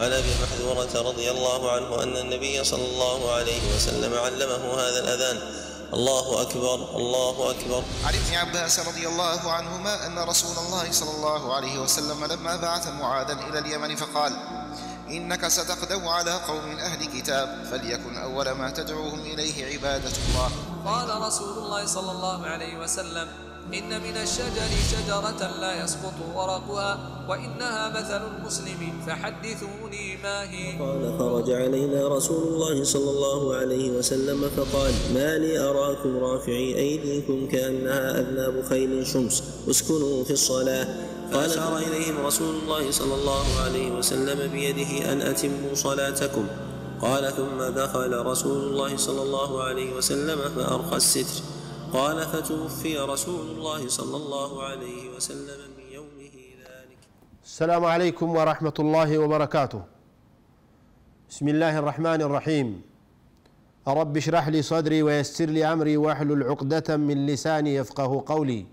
عن ابي محذوره رضي الله عنه ان النبي صلى الله عليه وسلم علمه هذا الاذان الله اكبر الله اكبر. عن ابن عباس رضي الله عنهما ان رسول الله صلى الله عليه وسلم لما بعث معاذا الى اليمن فقال: انك ستقدم على قوم اهل كتاب فليكن اول ما تدعوهم اليه عباده الله. قال رسول الله صلى الله عليه وسلم: إن من الشجر شجرة لا يسقط ورقها وإنها مثل المسلم فحدثوني ما هي قال خرج علينا رسول الله صلى الله عليه وسلم فقال ما لي أراكم رافعي أيديكم كأنها أذناب خيل شمس اسكنوا في الصلاة فأشار إليهم رسول الله صلى الله عليه وسلم بيده أن أتموا صلاتكم قال ثم دخل رسول الله صلى الله عليه وسلم فأرخى الستر قال فتوفي رسول الله صلى الله عليه وسلم من يومه ذلك السلام عليكم ورحمة الله وبركاته بسم الله الرحمن الرحيم رب اشرح لي صدري ويسر لي أمري واحلل عقدة من لساني يفقه قولي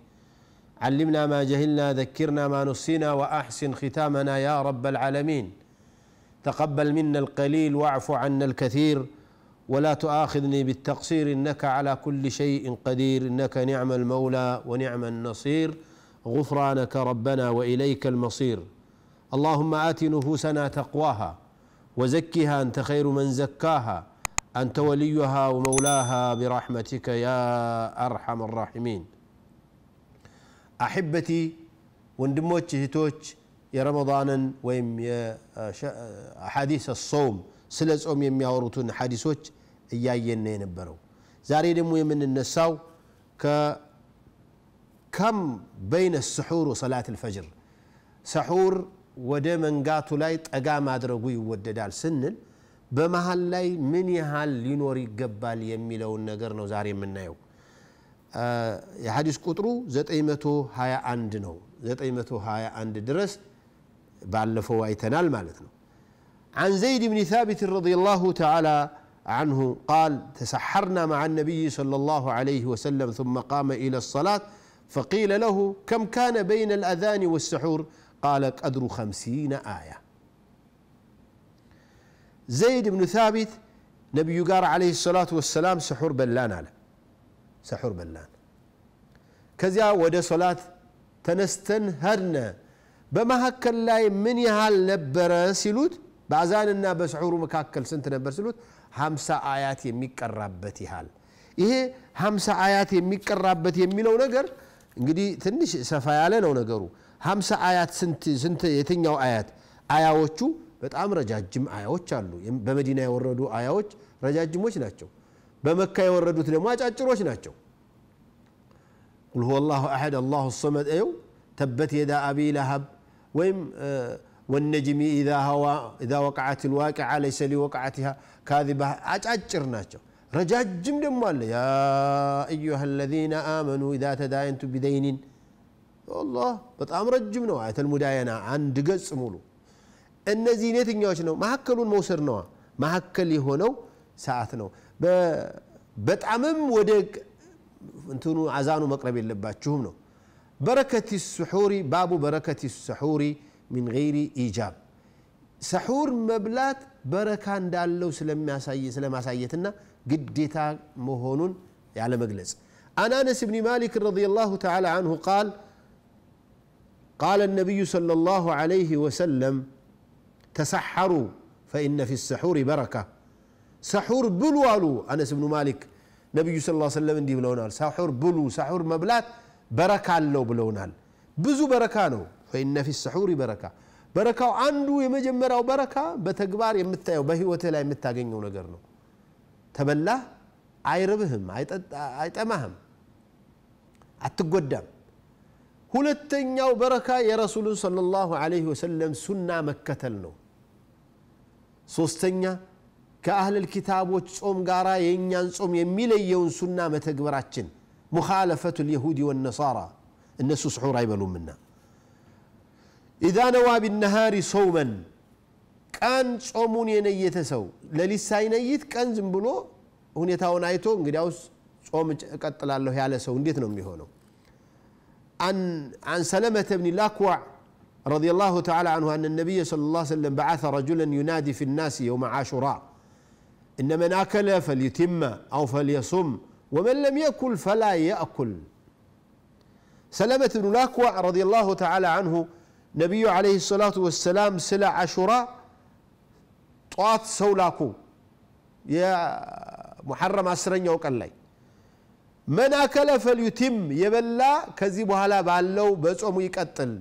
علمنا ما جهلنا ذكرنا ما نسينا وأحسن ختامنا يا رب العالمين تقبل منا القليل واعف عنا الكثير ولا تؤاخذني بالتقصير انك على كل شيء قدير انك نعم المولى ونعم النصير غفرانك ربنا واليك المصير اللهم ات نفوسنا تقواها وزكها انت خير من زكاها انت وليها ومولاها برحمتك يا ارحم الراحمين احبتي وندموتش هتوتش ويم يا احاديث الصوم ስለ ጾም የሚያወሩትን ሀዲሶች እያየን ነው የነበረው ዛሬ ደግሞ የምንነሳው ከከም በይነ ስሑር ወሰላት ልፈጅር ሰሑር ወደ መንጋቱ ላይ ጠጋ ማድረጉ ይወደዳል ስንል በመሀል ላይ ምን ያህል ሊኖር ይገባል የሚለውን ነገር ነው ዛሬ የምናየው የሐዲስ ቁጥሩ 921 ነው 921 ድረስ ባለፈው አይተናል ማለት ነው عن زيد بن ثابت رضي الله تعالى عنه قال تسحرنا مع النبي صلى الله عليه وسلم ثم قام الى الصلاه فقيل له كم كان بين الاذان والسحور قال قدر خمسين ايه زيد بن ثابت نبي قال عليه الصلاة والسلام سحور بلان على سحور بلان كذا ودى صلاة تنستنهرنا هكا لاي من يهال نبرا سيلوت በአዛንና በስዑሩ መካከል ስንት ነበር ስሉት ሀምሳ አያት የሚቀራበት ያህል ይሄ ሀምሳ አያት የሚቀራበት የሚለው ነገር እንግዲህ ትንሽ ሰፋ ያለ ነው ነገሩ ሀምሳ አያት ስንት የትኛው አያት አያዎቹ በጣም ረጃጅም አያዎች አሉ በመዲና የወረዱ አያዎች ረጃጅሞች ናቸው በመካ የወረዱት ደግሞ አጫጭሮች ናቸው ቁል ሁወ አላሁ አሐድ አላሁ ሰመድ ው ተበት የዳ አቢ ለሀብ ወይም والنجم إذا هوى إذا وقعت الواقعة ليس لوقعتها كاذبة أجر ناتشو رجاج جمد يا أيها الذين آمنوا إذا تداينتم بدين الله بتأم رجمنا آية المداينة عن دقس مولو إن زينتين يوشنو مهكلون موسر نوى ما مهكل يهونو ساعتنو ب بتعمم ودك انتم عزانو مقربين لباتشو نو بركة السحوري بابو بركة السحوري سحور مبلات ኢጃብ دالو سلم በረካ سلم ስለማሳየትና ግዴታ መሆኑን ያለ مجلس أنا انس بن مالك رضي الله تعالى عنه قال قال النبي صلى الله عليه وسلم تسحروا فإن في السحور بركة سحور بلوالو أنس بن مالك صلى الله عليه وسلم دي بلونال سحور بلو سحور مبلات بركة اللو بلونال بزو بركانو ፈኢነ ፊ ሰሑሪ በረካ በረካው አንዱ የመጀመሪያው በረካ በተግባር የምታየው በህይወት ላይ የምታገኘው ነገር ነው ተበላህ አይርብህም አይጠማህም አትጎዳም ሁለተኛው በረካ የረሱሉን ሰለላሁ ዐለይሂ ወሰለም ሱና መከተል ነው ሶስተኛ ከአህለል ኪታቦች ጾም ጋራ የእኛን ጾም የሚለየውን ሱና መተግበራችን ሙኻለፈቱ ልየሁዲ ወነሳራ እነሱ ስሑር አይበሉምና إذا نوى بالنهار صوما كان صومون ينيت سو للي ساينيت كان زنبلو ሁኔታውን አይቶ صوم ጾም እቀጥላለሁ ያለ ሰው እንዴት ነው የሚሆነው عن سلمة بن الأكوع رضي الله تعالى عنه أن النبي صلى الله عليه وسلم بعث رجلا ينادي في الناس يوم عاشوراء إن من أكل فليتم أو فليصم ومن لم يكل فلا يأكل سلمة بن الأكوع رضي الله تعالى عنه ነቢዩ ዓለይሂ ሰላቱ ወሰላም ስለ አሹራ ጠዋት ሰው ላኩ የሙሐረም አስረኛው ቀን ላይ መን አከለ ፈልዩቲም የበላ ከዚህ በኋላ ባለው በጾሙ ይቀጥል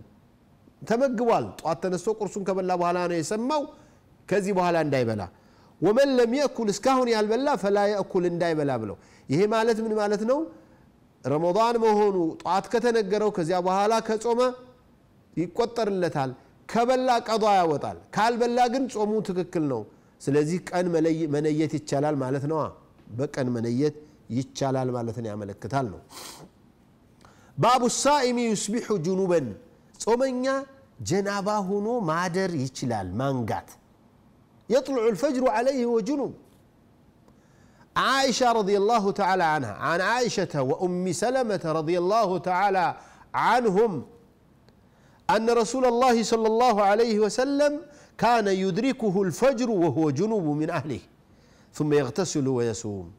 ተመግቧል ጠዋት ተነስቶ ቁርሱን ከበላ በኋላ ነው የሰማው ከዚህ በኋላ እንዳይበላ ወመን ለም የእኩል እስካሁን ያልበላ ፈላ የእኩል እንዳይበላ ብለው ይሄ ማለት ምን ማለት ነው ረመን መሆኑ ጠዋት ከተነገረው ከዚያ በኋላ ከጾመ ይቆጠርለታል ከበላ ቀዷ ያወጣል ካልበላ ግን ጾሙ ትክክል ነው ስለዚህ ቀን መለየት ይቻላል ማለት ነው በቀን መለየት ይቻላል ማለትን ያመለክታል ነው ባቡ ሳኢሚ ዩስቢሑ ጁኑበን ጾመኛ ጀናባ ሆኖ ማደር ይችላል ማንጋት يطلع الفجر عليه وجنوب عائشة رضي الله تعالى عنها عن عائشة وأم سلمة رضي الله تعالى عنهم أن رسول الله صلى الله عليه وسلم كان يدركه الفجر وهو جنوب من أهله ثم يغتسل ويصوم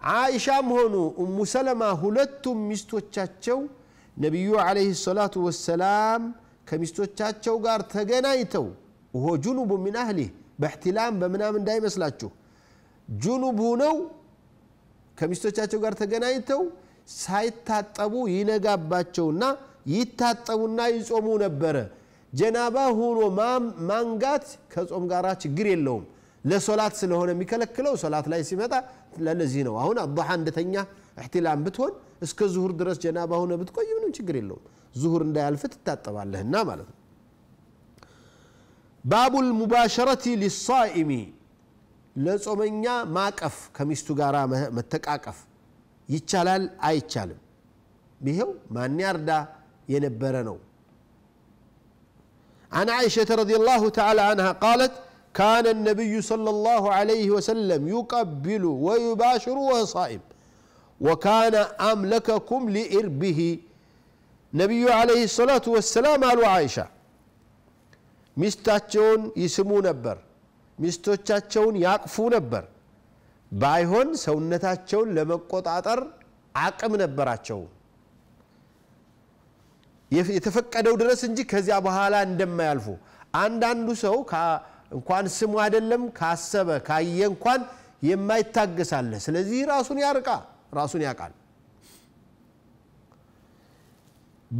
عائشة مهن أم سلمة هلتم مستوچاتشو نبي عليه الصلاة والسلام كمستوچاتشو قار تغنايتو وهو جنوب من أهله باحتلام بمنامن دايما سلاتشو جنوب نو كمستوچاتشو قار تغنايتو سايتات أبو ينقاب باتشو ይታጠቡና ይጾሙ ነበረ። ጀናባ ሆኖ ማንጋት ከጾም ጋር ችግር የለውም። ለሶላት ስለሆነ የሚከለክለው ሶላት ላይ ሲመጣ ለነዚህ ነው። አሁን አዱሓ እንደተኛ እሕትላም ብትሆን እስከ ዙሁር ድረስ ጀናባ ሆነ ብትቆይ ምንም ችግር የለውም። ዙሁር እንዳያልፍ ትታጠባለህና ማለት ነው። ባቡ ሙባሸረቲ ሊሳኢሚ ለጾመኛ ማቀፍ ከሚስቱ ጋር መተቃቀፍ ይቻላል አይቻልም? ይሄው ማን ያርዳ ينبرنو عن عائشة رضي الله تعالى عنها قالت كان النبي صلى الله عليه وسلم يقبل ويباشر وصائم وكان أملككم لإربه نبي عليه الصلاة والسلام قالوا عائشة مستاتشون يسمو نبر مستوتشاتشون يقفو نبر بايهون سونتاتشون لما قطعتر عقم نبراتشون የተፈቀደው ድረስ እንጂ ከዚያ በኋላ እንደማያልፉ አንዳንዱ ሰው እንኳን ስሙ አይደለም ካሰበ ካየ እንኳን የማይታገሳለ ስለዚህ ራሱን ያርቃ ራሱን ያውቃል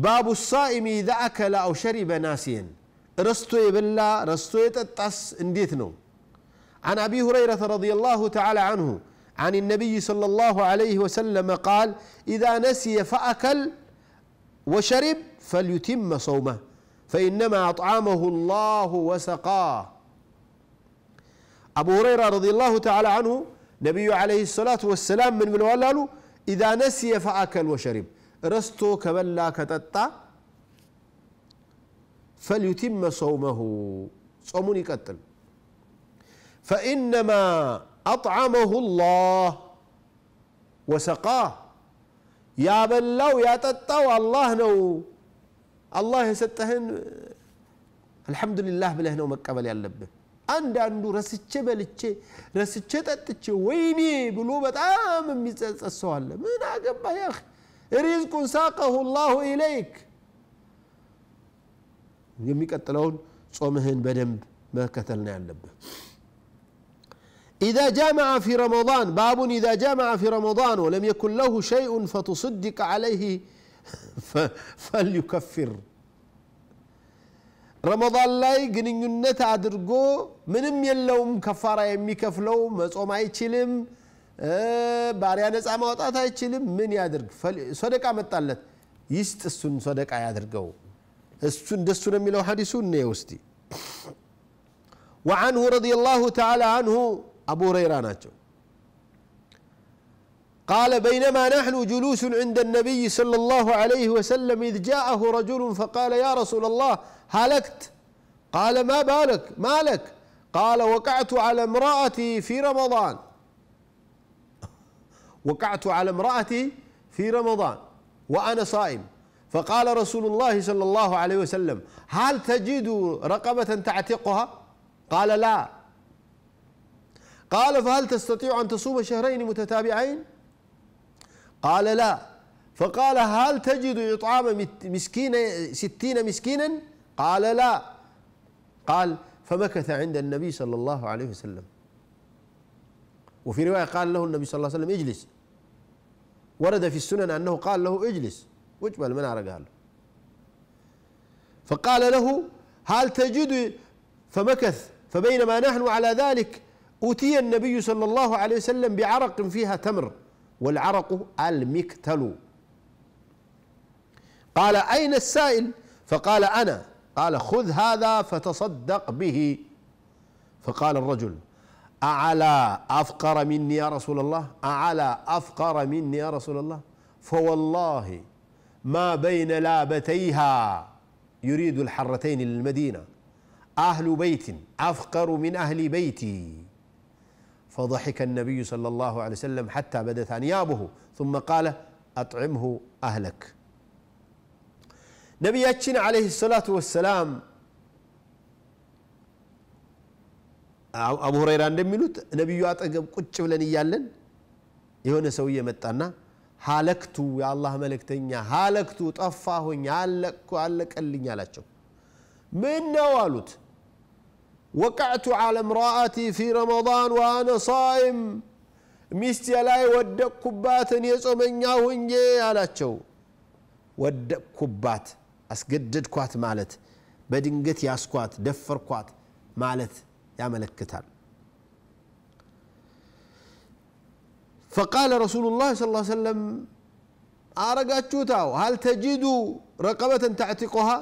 ባቡ ሳኢም ኢዛ አከለ አው ሸሪበ ናሲየን ረስቶ የበላ ረስቶ የጠጣስ እንዴት ነው عن አቢ هريرة رضي الله تعالى عنه عن النبي صلى الله عليه وسلم قال إذا نسي فأكل وشرب فليتم صومه فإنما أطعمه الله وسقاه أبو هريرة رضي الله تعالى عنه نبي عليه الصلاة والسلام من من له إذا نسي فأكل وشرب رستو كبلا كتتا فليتم صومه صومني كتل فإنما أطعمه الله وسقاه ያበላው ያጠጣው አላህ ነው አላህ የሰጠህን አልሐምዱሊላህ ብለህ ነው መቀበል ያለብህ አንዳንዱ ረስቼ በልቼ ረስቼ ጠጥቼ ወይኔ ብሎ በጣም የሚጸጸት ሰው አለ ምን አገባ ያ ሪዝቁን ሳቀሁ ላሁ ኢለይክ የሚቀጥለውን ጾምህን በደንብ መከተል ነው ያለብህ إذا جامع في رمضان باب إذا جامع في رمضان ولم يكن له شيء فتصدق عليه فليكفر ረመዳን ላይ ግንኙነት አድርጎ ምንም የለውም ከፋራ የሚከፍለው መጾም አይችልም ባሪያ ነፃ ማውጣት አይችልም ምን ያድርግ ሰደቃ መጣለት ይስጥ እሱን ሰደቃ ያድርገው እሱ እንደሱ ነው የሚለው ሐዲሱ እንየው እስቲ وعنه رضي الله تعالى عنه أبو هريرة ناتشو قال بينما نحن جلوس عند النبي صلى الله عليه وسلم إذ جاءه رجل فقال يا رسول الله هلكت قال ما بالك ما لك قال وقعت على امرأتي في رمضان وقعت على امرأتي في رمضان وأنا صائم فقال رسول الله صلى الله عليه وسلم هل تجد رقبة تعتقها قال لا قال فهل تستطيع أن تصوم شهرين متتابعين قال لا فقال هل تجد إطعام مسكين ستين مسكينا قال لا قال فمكث عند النبي صلى الله عليه وسلم وفي رواية قال له النبي صلى الله عليه وسلم اجلس ورد في السنن أنه قال له اجلس واجمل منارة قال فقال له هل تجد فمكث فبينما نحن على ذلك أوتي النبي صلى الله عليه وسلم بعرق فيها تمر والعرق المكتل قال أين السائل فقال أنا قال خذ هذا فتصدق به فقال الرجل أعلى أفقر مني يا رسول الله أعلى أفقر مني يا رسول الله فوالله ما بين لابتيها يريد الحرتين للمدينة أهل بيت أفقر من أهل بيتي فضحك النبي صلى الله عليه وسلم حتى بدت انيابه ثم قال اطعمه اهلك نبي أتشين عليه الصلاة والسلام أبو هريرة عند ملوت نبي يعطى قب قطش ولا نيالن يهون سوي يمتنا هالكتو يا الله ملك هالكتو تفاهو نيالك وعلك اللي من نوالوت وقعت على امرأتي في رمضان وأنا صائم ميستي لاي ودك كبات يصوم ينجا على تشو ودك كبات أسجدد كوات مالت بدنجت ياسكوات دفر كوات مالت يا ملك كتاب فقال رسول الله صلى الله عليه وسلم أرقات هل تجد رقبة تعتقها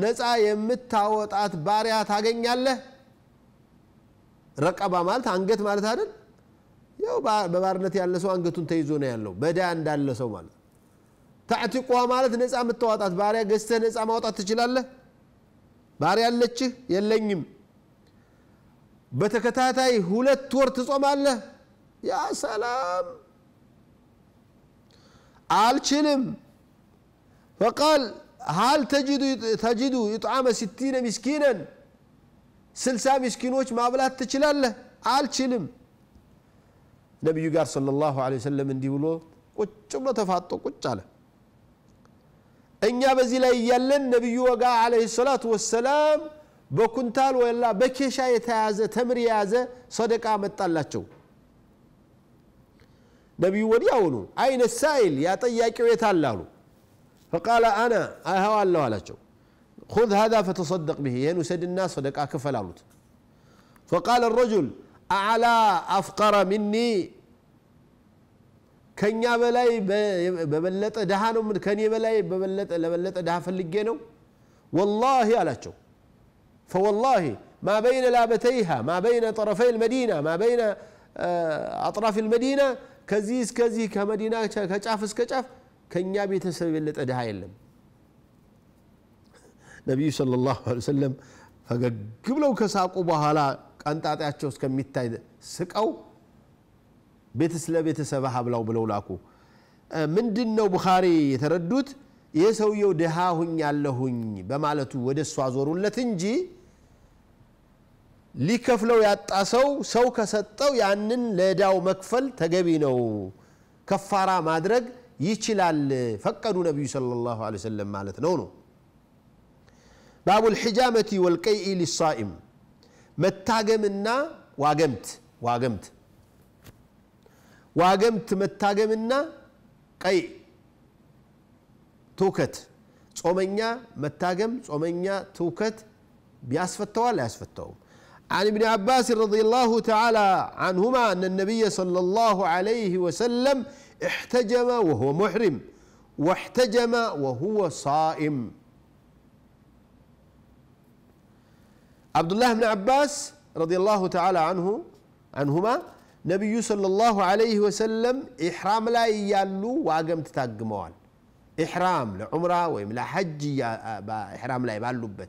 ነፃ የምታወጣት ባሪያ ታገኛለህ። ረቀባ ማለት አንገት ማለት አይደል? ያው በባርነት ያለ ሰው አንገቱን ተይዞ ነው ያለው፣ በዳ እንዳለ ሰው ማለት። ታዕቲቋ ማለት ነፃ የምታወጣት ባሪያ ገዝተ ነፃ ማውጣት ትችላለህ። ባሪያ አለችህ? የለኝም። በተከታታይ ሁለት ወር ትጾማለህ? ያ ሰላም አልችልም ፈቃል هل تجد تجد إطعام ستين مسكينا سلسا مسكينوش ما بلات تشلال له አልችልም ነቢዩ ጋር ሰለላሁ ዐለይሂ ወሰለም እንዲህ ብሎ ቁጭ ብሎ ተፋጦ ቁጭ አለ እኛ በዚህ ላይ እያለን ነቢዩ ወጋ ዐለይሂ ሰላቱ ወሰላም በኩንታል ወላ በኬሻ የተያዘ ተምር የያዘ ሰደቃ መጣላቸው ነቢዩ ወዲያውኑ አይነ ሳይል ያ ጠያቂው የት አለ አሉ فقال أنا الله له አላቸው خذ هذا فتصدق به نسد يعني الناس صدق اكفل آه، اموت فقال الرجل أعلى أفقر مني ከኛ بلاي በበለጠ ድሃ بلاي ከኔ بلاي በበለጠ ለበለጠ ድሃ ፈልጌ ነው ወላሂ አላቸው فوالله ما بين لابتيها ما بين طرفي المدينة ما بين آه، أطراف المدينة كزيز كزي كمدينة كشاف كشاف ከእኛ ቤተሰብ የበለጠ ድሃ የለም። ነቢዩ ሰለላሁ ዐለይሂ ወሰለም ፈገግ ብለው ከሳቁ በኋላ ቀንጣጣያቸው እስከሚታይ ስቀው ቤተስ ለቤተሰብ ሀብላው ብለው ላኩ። ምንድን ነው ቡኻሪ የተረዱት ይህ ሰውየው ድሃ ሁኝ ያለሁኝ በማለቱ ወደ እሷ አዞሩለት እንጂ ሊከፍለው ያጣ ሰው ሰው ከሰጠው ያንን ለዕዳው መክፈል ተገቢ ነው፣ ከፋራ ማድረግ يشلال فكروا نبي صلى الله عليه وسلم مالت نونو باب الحجامة والكيء للصائم متاقمنا واقمت واقمت واقمت متاقمنا كيء توكت صومنيا متاقم صومنيا توكت بيأسفتوا ولا أسفتوا عن ابن عباس رضي الله تعالى عنهما أن النبي صلى الله عليه وسلم احتجم وهو محرم واحتجم وهو صائم عبد الله بن عباس رضي الله تعالى عنه عنهما نبي صلى الله عليه وسلم إحرام لا يالو واقم تتاقموال إحرام لعمرة ويملا حج إحرام لا يبالو بت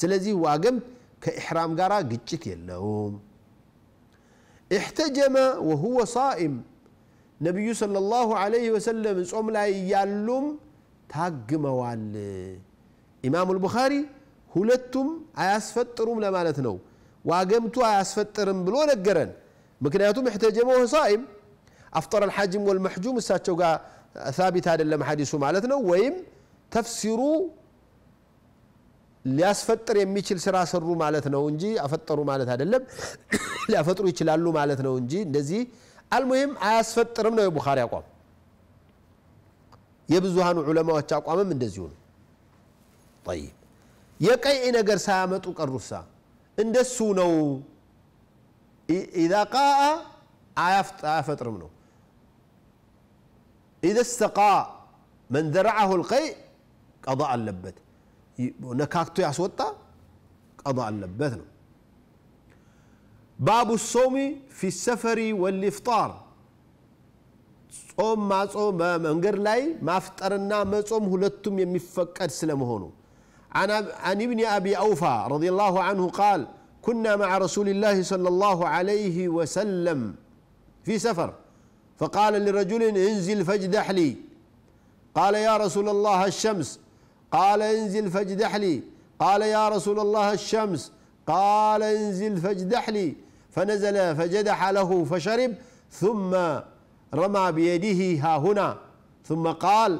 سلزي واقم كإحرام قرا قجت يلوم احتجم وهو صائم ነቢዩ ሰለላሁ ዐለይሂ ወሰለም ጾም ላይ እያሉም ታግመዋል። ኢማሙ ልቡኻሪ ሁለቱም አያስፈጥሩም ለማለት ነው። ዋገምቱ አያስፈጥርም ብሎ ነገረን። ምክንያቱም እሕተጀመ ወሳኢም አፍጠረ ልሓጅም ወልመሕጁም እሳቸው ጋር ሳቢት አይደለም ሓዲሱ ማለት ነው። ወይም ተፍሲሩ ሊያስፈጥር የሚችል ስራ ሰሩ ማለት ነው እንጂ አፈጠሩ ማለት አደለም ሊያፈጥሩ ይችላሉ ማለት ነው እንጂ እንደዚህ المهم أسفت رمنا يا بخاري أقوام يبزوهان علماء أقوام من دزيون طيب يا كي إن أجر سامتك الرسا إن دسونو إذا قاء عافت عافت رمنو إذا استقاء من ذرعه القي قضاء اللبت نكاكتو يعسوطا قضاء اللبت نو باب الصوم في السفر والإفطار صوم صوم ما ما افطرنا ما ላይ ማፍጠርና መጾም ሁለቱም የሚፈቀድ ስለመሆኑ عن ابن أبي أوفى رضي الله عنه قال كنا مع رسول الله صلى الله عليه وسلم في سفر فقال لرجل انزل فاجدح لي قال يا رسول الله الشمس قال انزل فاجدح لي قال يا رسول الله الشمس قال انزل فاجدح لي فنزل فجدح له فشرب ثم رمى بيده ها هنا ثم قال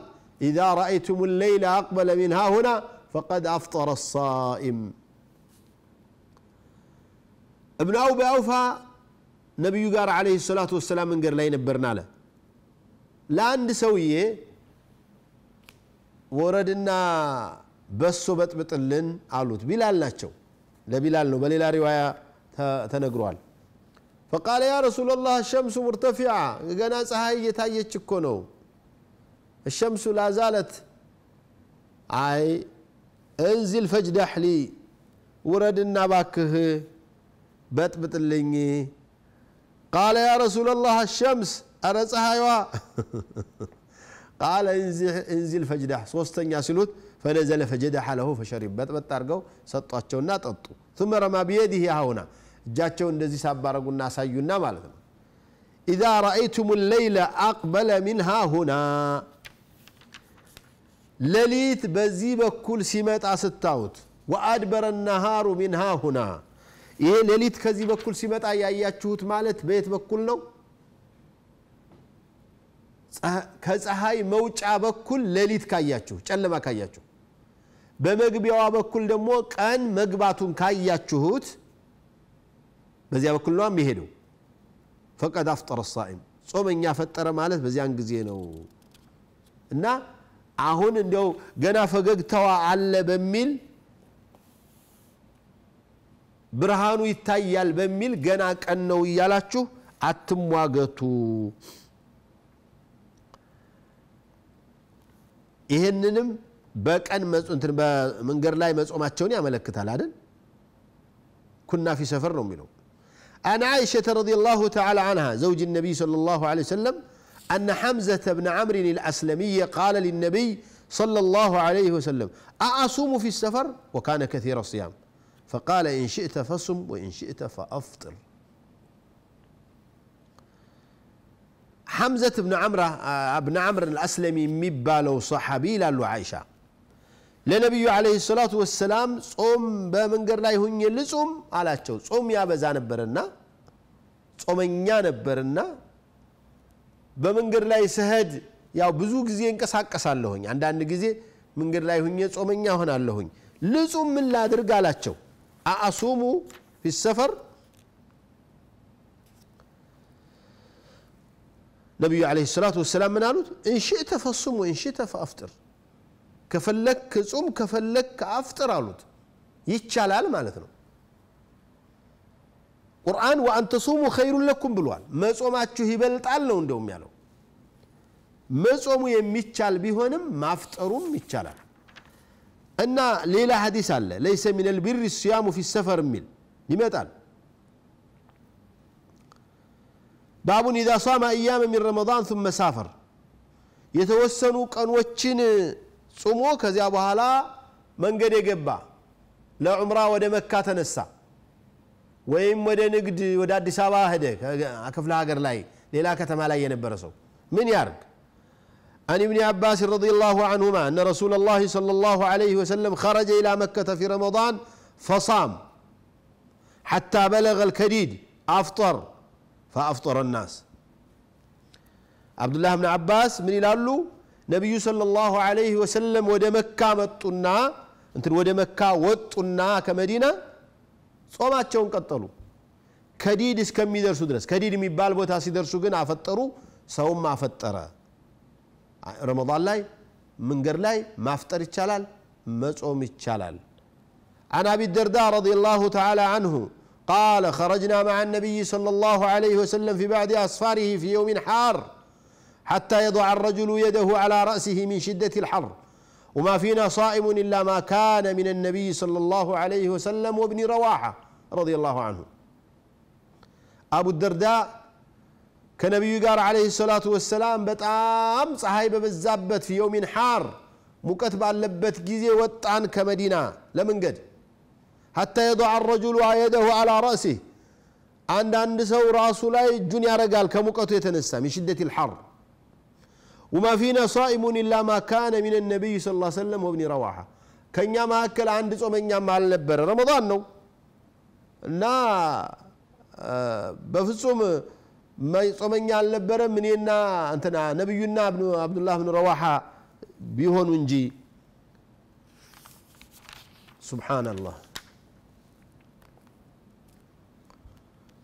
إذا رأيتم الليل أقبل من ها هنا فقد أفطر الصائم ابن أوبى أوفى ነቢዩ ጋር ዓለይሂ ሰላቱ ወሰላም መንገድ ላይ ነበርን አለ وردنا بس ወረድና በሶ በጥብጥልን بلا ቢላል ናቸው ለቢላል ነው በሌላ ሪዋያ ተነግሯል ፈቃለ ያ ረሱላላህ ሸምሱ ሙርተፊዓ ገና ፀሐይ እየታየች እኮ ነው الشمس لا زالت اي انزل فجدح لي ورد النباكه بطبط لي قال يا رسول الله الشمس ارى صحايوا قال انزل انزل سوستن ሶስተኛ ሲሉት ፈነዘለ ፈጀደሐ ለሁ ፈሸሪብ በጥበጥ አድርገው ሰጧቸውና ጠጡ ثم ረማ ቢየዲህ ያሁና እጃቸው እንደዚህ ሳባረጉና አሳዩና ማለት ነው ኢዛ ረአይቱም ለይለ አቅበለ ሚንሃ ሁና ሌሊት በዚህ በኩል ሲመጣ ስታዩት ወአድበረ ናሃሩ ሚንሃ ሁና ይሄ ሌሊት ከዚህ በኩል ሲመጣ ያያችሁት ማለት በየት በኩል ነው ከፀሐይ መውጫ በኩል ሌሊት ካያችሁ ጨለማ ካያችሁ በመግቢያዋ በኩል ደግሞ ቀን መግባቱን ካያችሁት በዚያ በኩል ነው የሚሄደው። ፈቀድ አፍጠረ ሳኢም ጾመኛ ፈጠረ ማለት በዚያን ጊዜ ነው እና አሁን እንደው ገና ፈገግታዋ አለ በሚል ብርሃኑ ይታያል በሚል ገና ቀን ነው እያላችሁ አትሟገቱ። ይህንንም بك أن በቀን من በመንገድ لاي መጾማቸውን ያመለክታል عملك ኩና كنا في سفر የሚለው أنا عائشة رضي الله تعالى عنها زوج النبي صلى الله عليه وسلم أن حمزة بن عمرو الأسلمي قال للنبي صلى الله عليه وسلم أأصوم في السفر وكان كثير الصيام فقال إن شئت فصم وإن شئت فأفطر حمزة بن عمرو بن عمرو الأسلمي مبالو صحابي لالو عائشة ለነቢዩ ዓለይሂ ሰላቱ ወሰላም ጾም በመንገድ ላይ ሁኜ ልጹም አላቸው። ጾም ያበዛ ነበርና ጾመኛ ነበርና በመንገድ ላይ ስሄድ ያው ብዙ ጊዜ እንቀሳቀሳለሁኝ። አንዳንድ ጊዜ መንገድ ላይ ሁኜ ጾመኛ ሆናለሁኝ። ልጹም ምን ላድርግ አላቸው። አአሱሙ ፊሰፈር ነቢዩ ዓለይሂ ሰላቱ ወሰላም ምን አሉት? እንሽእተ ፈሱም ወእንሽእተ ፈአፍጥር كفلك صوم كفلك افطر قالوت يتشالال معناتنو قران وان تصوموا خير لكم بلوال ما صوماتو يبلطال نو اندوم يالو ما صومو يميتشال بيهونم ما افطروم يتشال ان ليلة حديث الله ليس من البر الصيام في السفر ميل يمتال باب اذا صام اياما من رمضان ثم سافر يتوسنوا كان وتشين ጾሞ أبو هلا من قد ለዑምራ لا عمره ተነሳ مكة ወደ وين وده አዲስ አበባ ሄደ ክፍለ ሀገር لاي ሌላ ከተማ كتم የነበረ ينبرسو من ያርግ عن ابن عباس رضي الله عنهما أن رسول الله صلى الله عليه وسلم خرج إلى مكة في رمضان فصام حتى بلغ الكديد أفطر فأفطر الناس عبد الله بن عباس من يلالو نبي صلى الله عليه وسلم ود مكة متنا أنت ود مكة وطنا كمدينة صوما تشون قتلوا كديد كم يدرس درس كديد ميبال بو تاسي درسو كن عفطروا سو ما عفطرة رمضان لاي من لاي ما افطر يتشالال ما صوم يتشالال عن ابي الدرداء رضي الله تعالى عنه قال خرجنا مع النبي صلى الله عليه وسلم في بعض أسفاره في يوم حار حتى يضع الرجل يده على رأسه من شدة الحر وما فينا صائم إلا ما كان من النبي صلى الله عليه وسلم وابن رواحة رضي الله عنه أبو الدرداء كنبي قال عليه الصلاة والسلام بتأم صحاي ببزابت في يوم حار مكتب لبت ባለበት وطعن كمدينة لمن قد حتى يضع الرجل يده على رأسه አንዳንድ ሰው ራሱ ላይ رجال كمكتب يتنسى من شدة الحر وما فينا صائم إلا ما كان من النبي صلى الله عليه وسلم وابن رواحة كان يا ما أكل عند صومين يا ما النبر رمضان نو نا آه، بفصوم ما صومين يا النبر من ينا أنتنا نبي ينا ابن عبد الله بن رواحة بيهون ونجي سبحان الله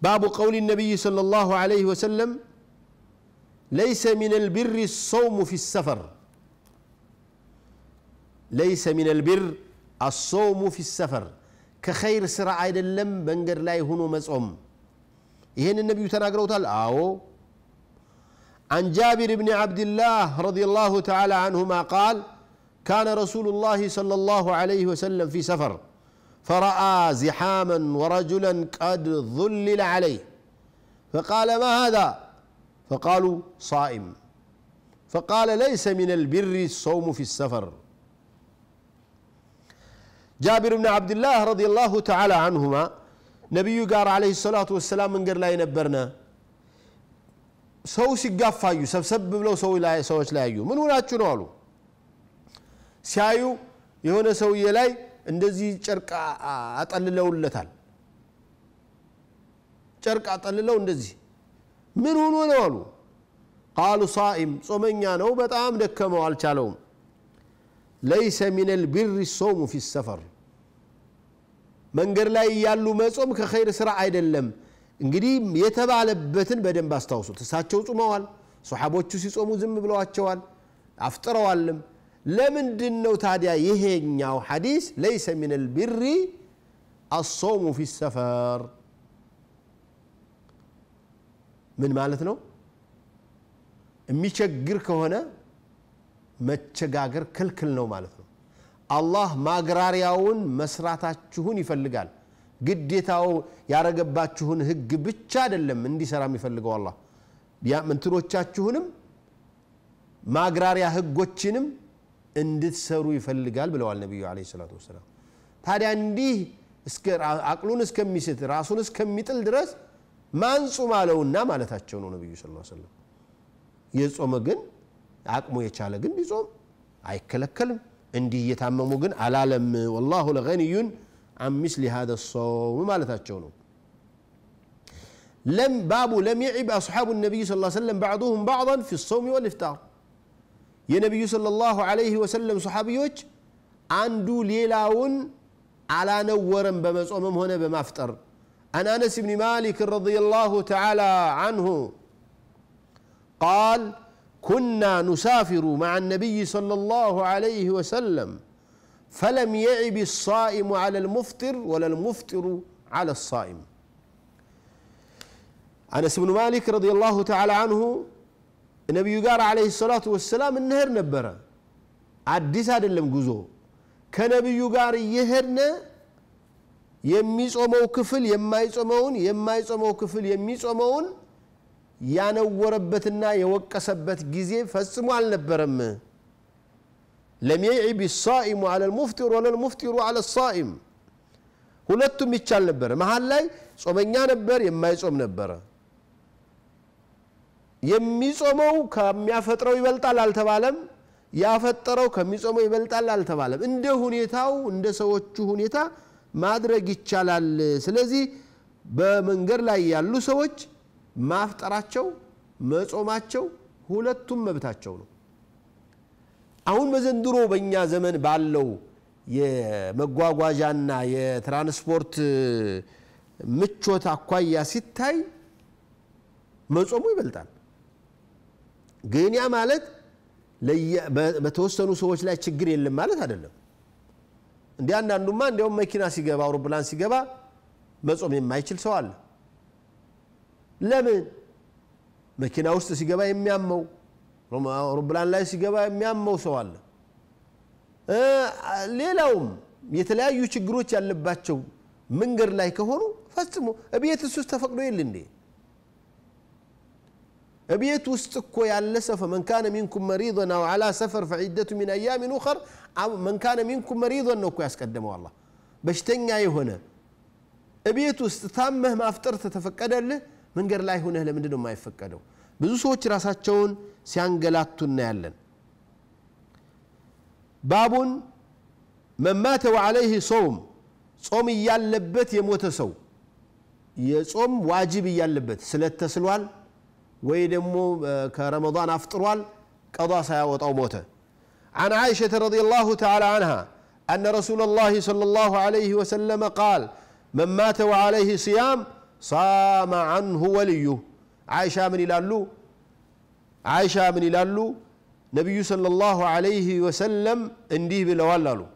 باب قول النبي صلى الله عليه وسلم ليس من البر الصوم في السفر ليس من البر الصوم في السفر كخير ከኸይር ስራ بنجر መንገድ ላይ ሆኖ يهن النبي ነቢዩ ተናግረውታል آو عن جابر بن عبد الله رضي الله تعالى عنهما قال كان رسول الله صلى الله عليه وسلم في سفر فرأى زحاما ورجلا قد ظلل عليه فقال ما هذا فقالوا صائم فقال ليس من البر الصوم في السفر جابر بن عبد الله رضي الله تعالى عنهما نبي قال عليه الصلاة والسلام من قر لا ينبرنا سو سقف أيو سب سب لو سو لا سو لا أيو من هنا تشنو علو سايو يهونا سو يلاي اندزي شرق أطلل له اللتال شرق أطلل له اندزي ምን ሆኖ ነው አሉ ቃሉ ሳኢም ጾመኛ ነው በጣም ደከመው አልቻለውም ለይሰ ሚን ልቢር ሶሙ ፊ ሰፈር መንገድ ላይ ያሉ መጾም ከኸይር ስራ አይደለም እንግዲህ የተባለበትን በደንብ አስታውሱት እሳቸው ጾመዋል ሶሓቦቹ ሲጾሙ ዝም ብለዋቸዋል አፍጥረዋልም ለምንድን ነው ታዲያ ይሄኛው ሐዲስ ለይሰ ሚን ልቢሪ الصوم في السفر ምን ማለት ነው? የሚቸግር ከሆነ መቸጋገር ክልክል ነው ማለት ነው። አላህ ማግራሪያውን መስራታችሁን ይፈልጋል። ግዴታው ያረገባችሁን ህግ ብቻ አይደለም እንዲሰራ የሚፈልገው አላ ምንትኖቻችሁንም ማግራሪያ ህጎችንም እንድትሰሩ ይፈልጋል ብለዋል ነቢዩ ለ ሰላት ወሰላም። ታዲያ እንዲህ አቅሉን እስከሚስት ራሱን እስከሚጥል ድረስ ማን ጹም አለውና ማለታቸው ነው ነቢዩ ስ ሰለም የጾመ ግን አቅሙ የቻለ ግን ቢጾም አይከለከልም እንዲህ እየታመሙ ግን አላለም ወላሁ ለገኒዩን አን ምስሊ ሃذ ማለታቸው ነው ለም ባቡ ለም የዒብ አስሓቡ ነቢይ ስ ሰለም ባዕضሁም ባዕضን ፊ ሰውም ወልፍጣር የነቢዩ ስለ ላሁ አለይህ ወሰለም ሰሓቢዎች አንዱ ሌላውን አላነወረም በመጾምም ሆነ በማፍጠር عن انس بن مالك رضي الله تعالى عنه قال كنا نسافر مع النبي صلى الله عليه وسلم فلم يعب الصائم على المفطر ولا المفطر على الصائم انس بن مالك رضي الله تعالى عنه النبي قال عليه الصلاه والسلام النهر نبره هذا اللي ጉዞ كنبي ጋር يهرنا የሚጾመው ክፍል የማይጾመውን የማይጾመው ክፍል የሚጾመውን ያነወረበትና የወቀሰበት ጊዜ ፈጽሞ አልነበረም ለም የዕብ ሳኢሙ አለ ልሙፍጢር ወለ ልሙፍጢሩ አለ ሳኢም ሁለቱም ይቻል ነበር መሀል ላይ ጾመኛ ነበር የማይጾም ነበረ የሚጾመው ከሚያፈጥረው ይበልጣል አልተባለም ያፈጠረው ከሚጾመው ይበልጣል አልተባለም እንደ ሁኔታው እንደ ሰዎቹ ሁኔታ ማድረግ ይቻላል። ስለዚህ በመንገድ ላይ ያሉ ሰዎች ማፍጠራቸው፣ መጾማቸው ሁለቱም መብታቸው ነው። አሁን በዘንድሮ በእኛ ዘመን ባለው የመጓጓዣና የትራንስፖርት ምቾት አኳያ ሲታይ መጾሙ ይበልጣል። ግን ያ ማለት በተወሰኑ ሰዎች ላይ ችግር የለም ማለት አይደለም። እንዲ አንዳንዱማ እንዲያውም መኪና ሲገባ አውሮፕላን ሲገባ መጾም የማይችል ሰው አለ። ለምን? መኪና ውስጥ ሲገባ የሚያመው፣ አውሮፕላን ላይ ሲገባ የሚያመው ሰው አለ። ሌላውም የተለያዩ ችግሮች ያለባቸው መንገድ ላይ ከሆኑ ፈጽሞ ቤት እሱስ ተፈቅዶ የል እንዴ? ቤት ውስጥ እኮ ያለ ሰፈር መንካነ ሚንኩም መሪዶን አው አላ ሰፈር ፈዒደቱ ሚን አያሚን ኡኸር መንካነ ሚንኩም መሪዶን ነው እኮ ያስቀደመው አላ በሽተኛ የሆነ እቤት ውስጥ ታመህ ማፍጠር ተተፈቀደልህ መንገድ ላይ ሆነህ ለምንድን ነው የማይፈቀደው ብዙ ሰዎች ራሳቸውን ሲያንገላቱ እናያለን ባቡን መማተ ወዓለይህ ሶውም ጾም እያለበት የሞተ ሰው የጾም ዋጅብ እያለበት ስለት ተስሏል وي كرمضان افطروال قضاء سياوت او عن عائشة رضي الله تعالى عنها أن رسول الله صلى الله عليه وسلم قال من مات وعليه صيام صام عنه وليه عائشة من إلالو عائشة من إلالو نبي صلى الله عليه وسلم انديه بلوالالو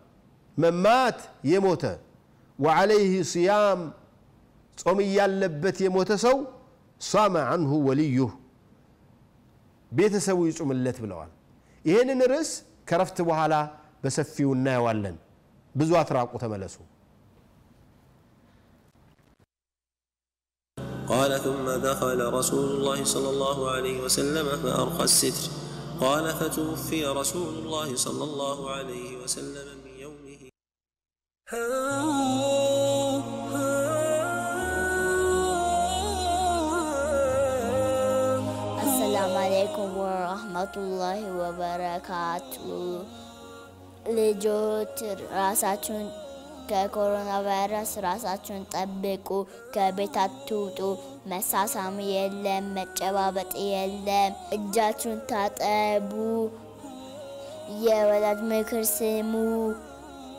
من مات يموت وعليه صيام صوميا لبت يموت سو صام عنه وليه بيت بيتسوي يصوم اللت بلوان يهن نرس كرفت وهلا بسفيو الناولن بزوات راقو تملسو قال ثم دخل رسول الله صلى الله عليه وسلم فارقى الستر قال فتوفي رسول الله صلى الله عليه وسلم من يومه አሰላሙ አለይኩም ወረህመቱላሂ ወበረካቱ። ልጆች ራሳችሁን ከኮሮና ቫይረስ ራሳችሁን ጠብቁ። ከቤት አትውጡ። መሳሳም የለም፣ መጨባበጥ የለም። እጃችሁን ታጠቡ። የወላጅ ምክር ስሙ።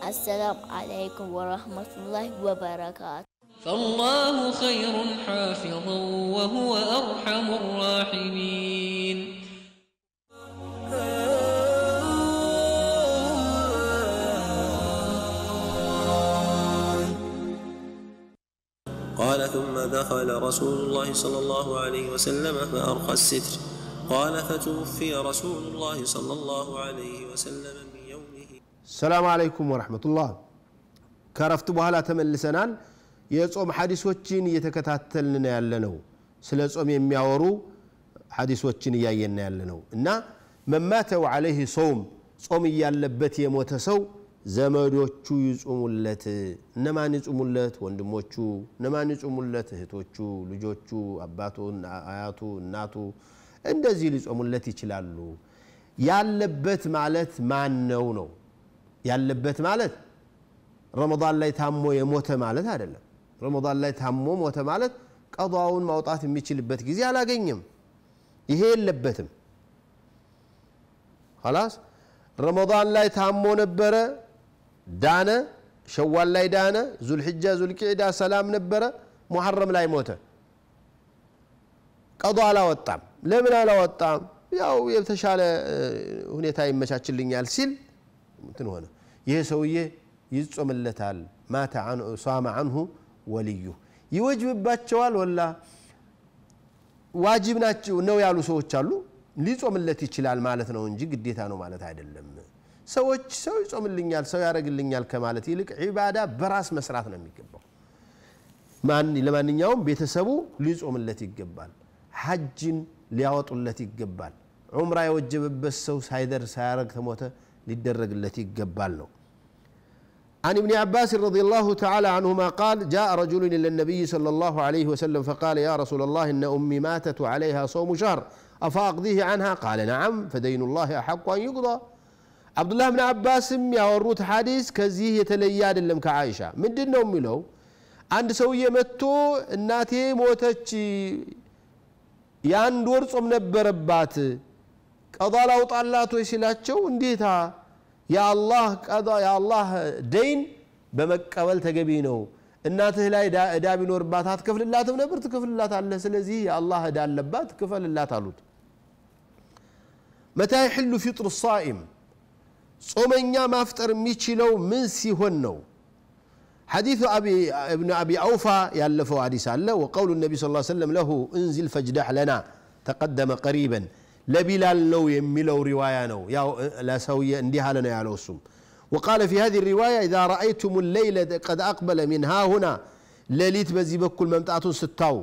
አሰላም አለይኩም ወረህመቱላሂ ወበረካቱ فالله خير حافظا وهو أرحم الراحمين قال ثم دخل رسول الله صلى الله عليه وسلم فأرخى الستر قال فتوفي رسول الله صلى الله عليه وسلم من يومه السلام عليكم ورحمة الله كرفت تمل تملسنان የጾም ሐዲሶችን እየተከታተልን ያለ ነው ስለ ጾም የሚያወሩ ሐዲሶችን እያየን ያለ ነው እና መማተው ዓለይህ ሶውም ጾም እያለበት የሞተ ሰው ዘመዶቹ ይጹሙለት። እነማን ይጹሙለት? ወንድሞቹ። እነማን ይጹሙለት? እህቶቹ፣ ልጆቹ፣ አባቱ፣ አያቱ፣ እናቱ እንደዚህ ሊጾሙለት ይችላሉ። ያለበት ማለት ማን ነው ነው ያለበት ማለት ረመዳን ላይ ታሞ የሞተ ማለት አይደለም። ረመዳን ላይ ታሞ ሞተ ማለት ቀዷውን ማውጣት የሚችልበት ጊዜ አላገኘም። ይሄ የለበትም። ላስ ረመዳን ላይ ታሞ ነበረ፣ ዳነ። ሸዋል ላይ ዳነ። ዙልሕጃ፣ ዙልቅዕዳ ሰላም ነበረ። ሙሐረም ላይ ሞተ። ቀዷ አላወጣም። ለምን አላወጣም? ያው የተሻለ ሁኔታ ይመቻችልኛል ሲል እንትን ሆነ። ይሄ ሰውዬ ይጾምለታል። ማተ ሷመ አንሁ ወልዩ ይወጅብባቸዋል ወላ ዋጅብ ናቸው ነው ያሉ ሰዎች አሉ ሊጾምለት ይችላል ማለት ነው እንጂ ግዴታ ነው ማለት አይደለም ሰዎች ሰው ይጾምልኛል ሰው ያደረግልኛል ከማለት ይልቅ ዒባዳ በራስ መስራት ነው የሚገባው ለማንኛውም ቤተሰቡ ሊጾምለት ይገባል ሐጅን ሊያወጡለት ይገባል ዑምራ የወጀበበት ሰው ሳይደር ሳያረግ ተሞተ ሊደረግለት ይገባል ነው عن ابن عباس رضي الله تعالى عنهما قال جاء رجل إلى النبي صلى الله عليه وسلم فقال يا رسول الله إن أمي ماتت وعليها صوم شهر أفأقضيه عنها قال نعم فدين الله أحق أن يقضى عبد الله بن عباس ያወሩት ሐዲስ ከዚህ የተለየ من ከአይሻ امي لو የሚለው አንድ ሰውዬ መጥቶ እናቴ ሞተች የአንድ ወር ጾም ነበረባት ቀዷ ላውጣላት ወይ ሲላቸው انديتها የአላህ ቀዷ የአላህ ደይን በመቀበል ተገቢ ነው እናትህ ላይ እዳ ቢኖርባት አትከፍልላትም ነበር ትከፍልላት አለ ስለዚህ የአላህ እዳ አለባት ክፈልላት አሉት መታ ይሕሉ ፊጥሩ ሳኢም ጾመኛ ማፍጠር የሚችለው ምን ሲሆን ነው حديث أبي ابن أبي أوفى يالفه حديث الله وقول النبي صلى الله عليه وسلم له انزل فاجدح لنا تقدم قريبا لبلال لو يملو رواية نو يا لا እንዲህ አለ ነው ያለው እሱም وقال في هذه الرواية إذا رأيتم الليل قد أقبل من ها هنا ليليت بزي بكل ممتعة ستاو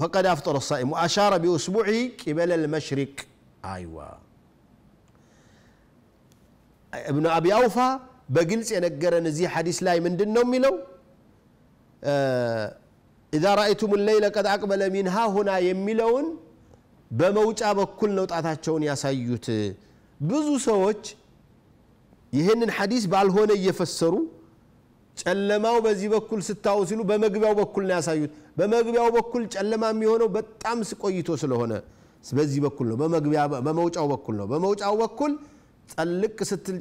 فقد أفطر الصائم وأشار بأسبوعه قبل المشرق أيوة ابن أبي أوفى بقلت ينقر نزي حديث لاي من دنو ميلو آه إذا رأيتم الليل قد أقبل من ها هنا يميلون በመውጫ በኩል ነው ጣታቸውን ያሳዩት። ብዙ ሰዎች ይህንን ሐዲስ ባልሆነ እየፈሰሩ ጨለማው በዚህ በኩል ስታው ሲሉ በመግቢያው በኩል ነው ያሳዩት። በመግቢያው በኩል ጨለማ የሚሆነው በጣም ስቆይቶ ስለሆነ በዚህ በኩል ነው፣ በመውጫው በኩል ነው። በመውጫው በኩል ጠልቅ ስትል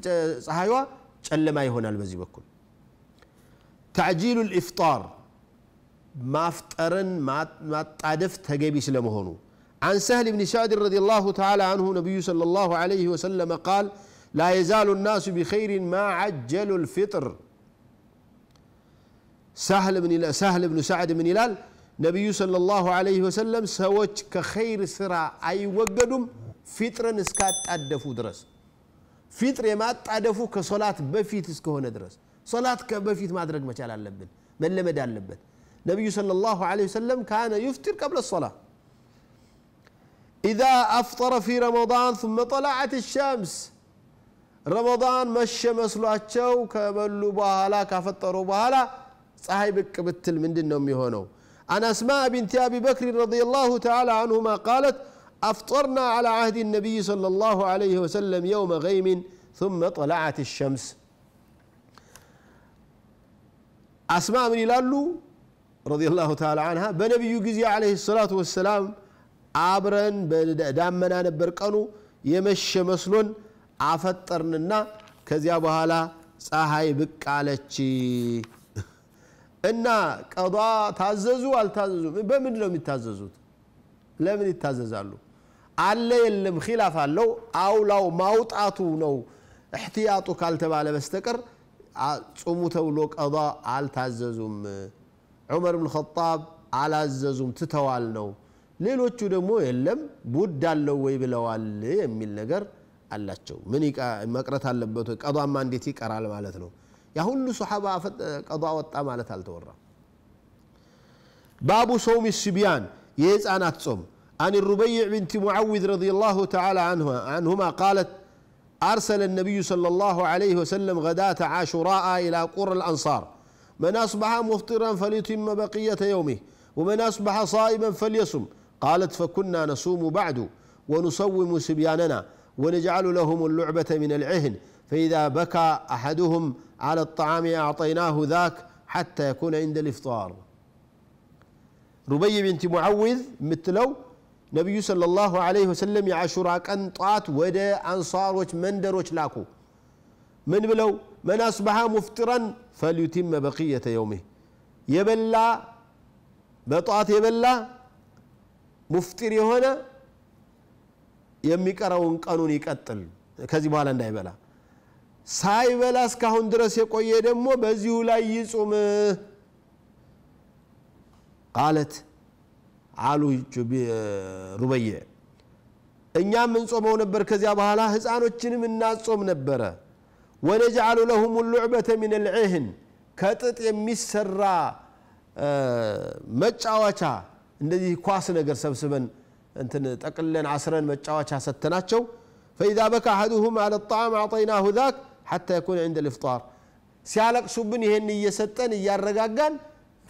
ፀሐይዋ ጨለማ ይሆናል። በዚህ በኩል ተዕጂሉ ልኢፍጣር ማፍጠርን ማጣደፍ ተገቢ ስለመሆኑ عن سهل بن سعد رضي الله تعالى عنه نبي صلى الله عليه وسلم قال لا يزال الناس بخير ما عجلوا الفطر سهل بن سهل بن سعد بن هلال نبي صلى الله عليه وسلم سوچ كخير سرا اي وجدم فطر نسكات ادفو درس فطر ما ادفو كصلاه بفيت اسكو درس صلاه كبفيت ما درك ما شال اللبن من لمد اللبن نبي صلى الله عليه وسلم كان يفطر قبل الصلاه إذا أفطر في رمضان ثم طلعت الشمس رمضان مش መስሏቸው ከበሉ በኋላ ካፈጠሩ በኋላ ፀሐይ ብቅ من ምንድን أمي هونو عن أسماء بنت أبي بكر رضي الله تعالى عنهما قالت أفطرنا على عهد النبي صلى الله عليه وسلم يوم غيم ثم طلعت الشمس أسماء من يلالو رضي الله تعالى عنها بنبي يجزي عليه الصلاة والسلام አብረን በዳመና ነበር ቀኑ የመሸ መስሎን አፈጠርንና ከዚያ በኋላ ፀሐይ ብቅ አለች እና ቀዷ ታዘዙ አልታዘዙ በምንድን ነው የሚታዘዙት ለምን ይታዘዛሉ አለ የለም ኪላፍ አለው አውላው ማውጣቱ ነው እሕትያጡ ካልተባለ በስተቀር ጽሙ ተብሎ ቀዷ አልታዘዙም ዑመር ብን ኸጣብ አላዘዙም ትተዋል ነው ሌሎቹ ደግሞ የለም ቡድ አለው ወይ ብለዋል የሚል ነገር አላቸው ምን መቅረት አለበት ወይ ቀዷማ እንዴት ይቀራል ማለት ነው ያ ሁሉ ሶሓባ ቀዷ ወጣ ማለት አልተወራም باب صوم السبيان يزانات صوم عن الربيع بنت معوذ رضي الله تعالى عنها عنهما قالت أرسل النبي صلى الله عليه وسلم غداة عاشوراء إلى قرى الأنصار من أصبح مفطرا فليتم بقية يومه ومن أصبح صائما فليصم قالت فكنا نصوم بعد ونصوم صبياننا ونجعل لهم اللعبة من العهن فإذا بكى أحدهم على الطعام أعطيناه ذاك حتى يكون عند الإفطار ربي بنت معوذ متلو ነቢዩ ሰለላሁ ዐለይሂ ወሰለም የአሹራ ቀን وش ወደ አንሷሮች መንደሮች لاكو من بلو من أصبح ሙፍጢረን فليتم بقية يومه يبلى በጧት يبلى ሙፍጢር የሆነ የሚቀረውን ቀኑን ይቀጥል ከዚህ በኋላ እንዳይበላ ሳይበላ እስካሁን ድረስ የቆየ ደግሞ በዚሁ ላይ ይጹም ቃለት አሉ ሩበየ እኛም እንጾመው ነበር ከዚያ በኋላ ህፃኖችንም እናጾም ነበረ ወነጅዓሉ ለሁም ሉዕበተ ምን ልዕህን ከጥጥ የሚሰራ መጫወቻ እንደዚህ ኳስ ነገር ሰብስበን እንትን ጠቅለን አስረን መጫወቻ ሰተናቸው ፈኢዛ በካ አሐዱሁም አለ ጣዕም አዕጠይናሁ ዛክ ሓታ የኩን ዕንደ ልፍጣር ሲያለቅሱብን ይሄን እየሰጠን እያረጋጋን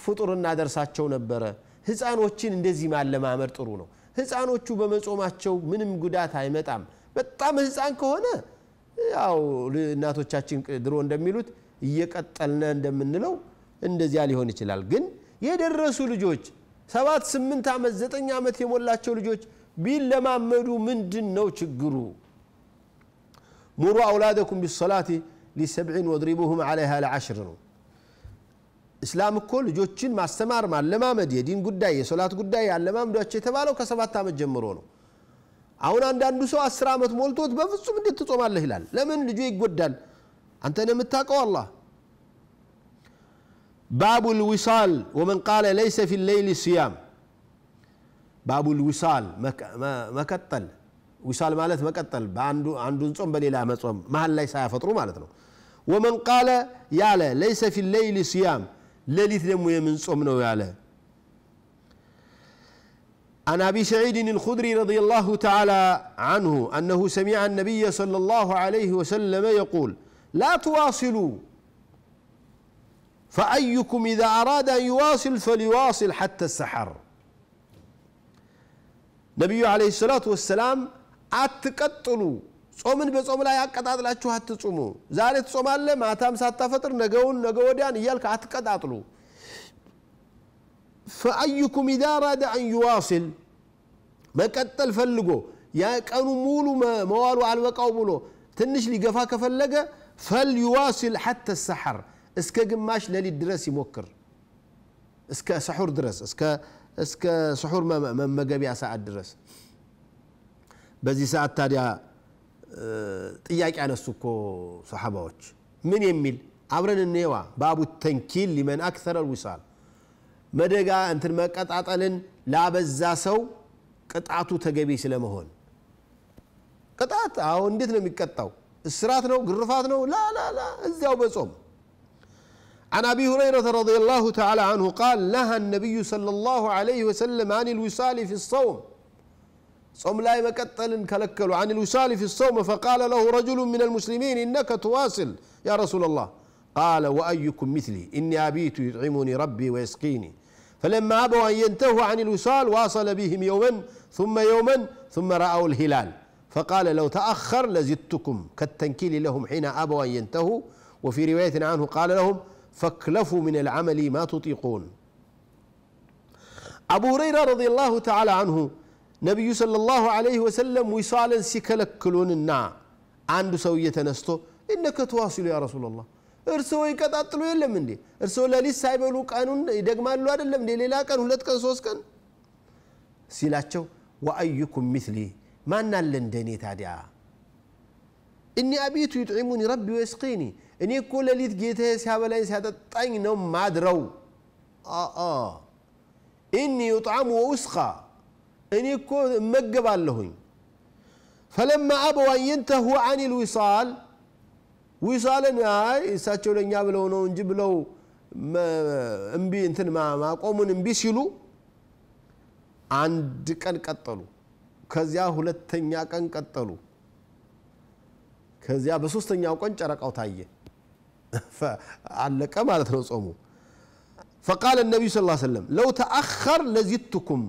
ፍጡር እናደርሳቸው ነበረ ህፃኖችን እንደዚህ ማለማመድ ጥሩ ነው ህፃኖቹ በመጾማቸው ምንም ጉዳት አይመጣም በጣም ህፃን ከሆነ ያው እናቶቻችን ድሮ እንደሚሉት እየቀጠልነ እንደምንለው እንደዚያ ሊሆን ይችላል ግን የደረሱ ልጆች ሰባት ስምንት ዓመት ዘጠኝ ዓመት የሞላቸው ልጆች ቢለማመዱ ምንድን ነው ችግሩ ሙሩ አውላደኩም ቢሰላት ሊሰብዒን ወድሪቡሁም ዓለይሃ ለዓሽር ነው እስላም እኮ ልጆችን ማስተማር ማለማመድ የዲን ጉዳይ የሶላት ጉዳይ ያለማምዷቸው የተባለው ከሰባት ዓመት ጀምሮ ነው አሁን አንዳንዱ ሰው አስር ዓመት ሞልቶት በፍጹም እንዴት ትጾማለህ ይላል ለምን ልጁ ይጎዳል አንተን የምታውቀው አላህ باب الوصال ومن قال ليس في الليل صيام باب الوصال ما ما كتل وصال مالت ما ማለት መቀጠል በአንዱ صوم ጾም በሌላ መጾም መሀል ላይ ሳያፈጥሩ ማለት ነው ወመን ቃለ ያለ ለይሰ ፊ ለይል ስያም ሌሊት ደግሞ የምን ጾም ነው ያለ عن أبي سعيد الخدري رضي الله تعالى عنه أنه سمع النبي صلى الله عليه وسلم يقول لا تواصلوا فأيكم إذا أراد أن يواصل فليواصل حتى السحر نبي عليه الصلاة والسلام أتكتلوا صومن بصوم لا يقطع لا تشو حتى تصوموا زالت تصوم الله ما تام ساتا فطر نغون نغوديان يالك أتكتلوا فأيكم إذا أراد أن يواصل ما قتل فلقوا يا كانوا مولوا ما موالوا على وقعوا بلو تنشلي قفاك فلقا فليواصل حتى السحر እስከ ግማሽ ሌሊት ድረስ ይሞክር እስከ ሰሑር ድረስ እስከ ሰሑር መመገቢያ ሰዓት ድረስ በዚህ ሰዓት ታዲያ ጥያቄ አነሱ እኮ ሰሓባዎች ምን የሚል አብረን እንየዋ ባቡ ተንኪል ሊመን አክሰረ ልዊሳል መደጋ እንትን መቀጣጠልን ላበዛ ሰው ቅጣቱ ተገቢ ስለመሆን ቅጣት አሁ እንዴት ነው የሚቀጣው እስራት ነው ግርፋት ነው ላላላ እዚያው በጾም عن ابي هريره رضي الله تعالى عنه قال نهى النبي صلى الله عليه وسلم عن الوصال في الصوم صوم لا يمكتل كلكل عن الوصال في الصوم فقال له رجل من المسلمين انك تواصل يا رسول الله قال وايكم مثلي اني ابيت يطعمني ربي ويسقيني فلما ابوا ان ينتهوا عن الوصال واصل بهم يوما ثم يوما ثم راوا الهلال فقال لو تاخر لزدتكم كالتنكيل لهم حين ابوا ان ينتهوا وفي روايه عنه قال لهم فاكلفوا من العمل ما تطيقون أبو هريرة رضي الله تعالى عنه نبي صلى الله عليه وسلم وصالا كلون النا عند سوية نستو إنك تواصل يا رسول الله ارسو يكاد أطلو يلم مني ارسو لا لسا يبلو كانون إدق ما اللوار اللم دي للا كان هلت كان سوس كان سيلاتشو وأيكم مثلي ما نال لندني تادعا إني أبيت يطعمني ربي ويسقيني እኔ እኮ ለሊት ጌታ ሲያበላኝ ሲያጠጣኝ ነው ማድረው። ኢኒ ዩጣሙ ወኡስቃ እኔ እኮ እመገባለሁኝ። ፈለማ አበው የንተሁ አን ልዊሳል ዊሳልን እሳቸው ለእኛ ብለው ነው እንጂ ብለው እምቢ እንትን ማቆሙን እምቢ ሲሉ አንድ ቀን ቀጠሉ። ከዚያ ሁለተኛ ቀን ቀጠሉ። ከዚያ በሶስተኛው ቀን ጨረቃው ታየ። فعلق ማለት ነው ጾሙ فقال النبي صلى الله عليه وسلم لو تأخر لزدتكم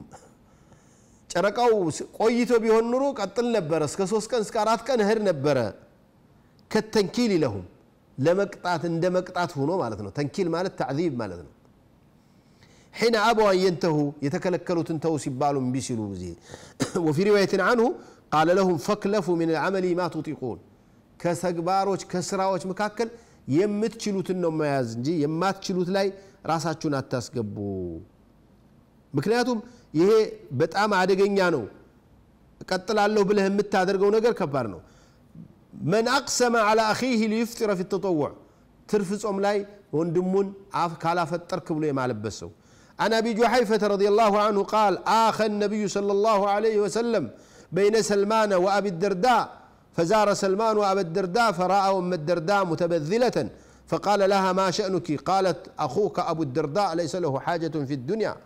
ጨረቃው ቆይቶ ቢሆን ኑሮ ቀጥል ነበረ እስከ ሶስት ቀን እስከ አራት ቀን እህድ ነበረ ከተንኪል ይለሁም ለመቅጣት እንደ መቅጣት ሆኖ ማለት ነው ተንኪል ማለት ተዕዚብ ማለት ነው ሒነ አበዋ የንተሁ የተከለከሉትን ተው ሲባሉ እምቢ ሲሉ ጊዜ ወፊ ሪዋየትን አንሁ ቃለ ለሁም ፈክለፉ ምን ልዓመሊ ማ ቱጢቁን ከተግባሮች ከስራዎች መካከል የምትችሉትን ነው መያዝ እንጂ የማትችሉት ላይ ራሳችሁን አታስገቡ ምክንያቱም ይሄ በጣም አደገኛ ነው ቀጥላለሁ ብለህ የምታደርገው ነገር ከባድ ነው መን አቅሰመ ላ አኺህ ሊዩፍጢረ ፊ ተጠውዕ ትርፍ ጾም ላይ ወንድሙን ካላፈጠርክ ብሎ የማለበት ሰው عن أبي جحيفة رضي الله عنه قال آخى النبي صلى الله عليه وسلم بين سلمان وأبي الدرداء فزار سلمان أبا الدرداء فرأى أم الدرداء متبذلة فقال لها ما شأنك قالت أخوك أبو الدرداء ليس له حاجة في الدنيا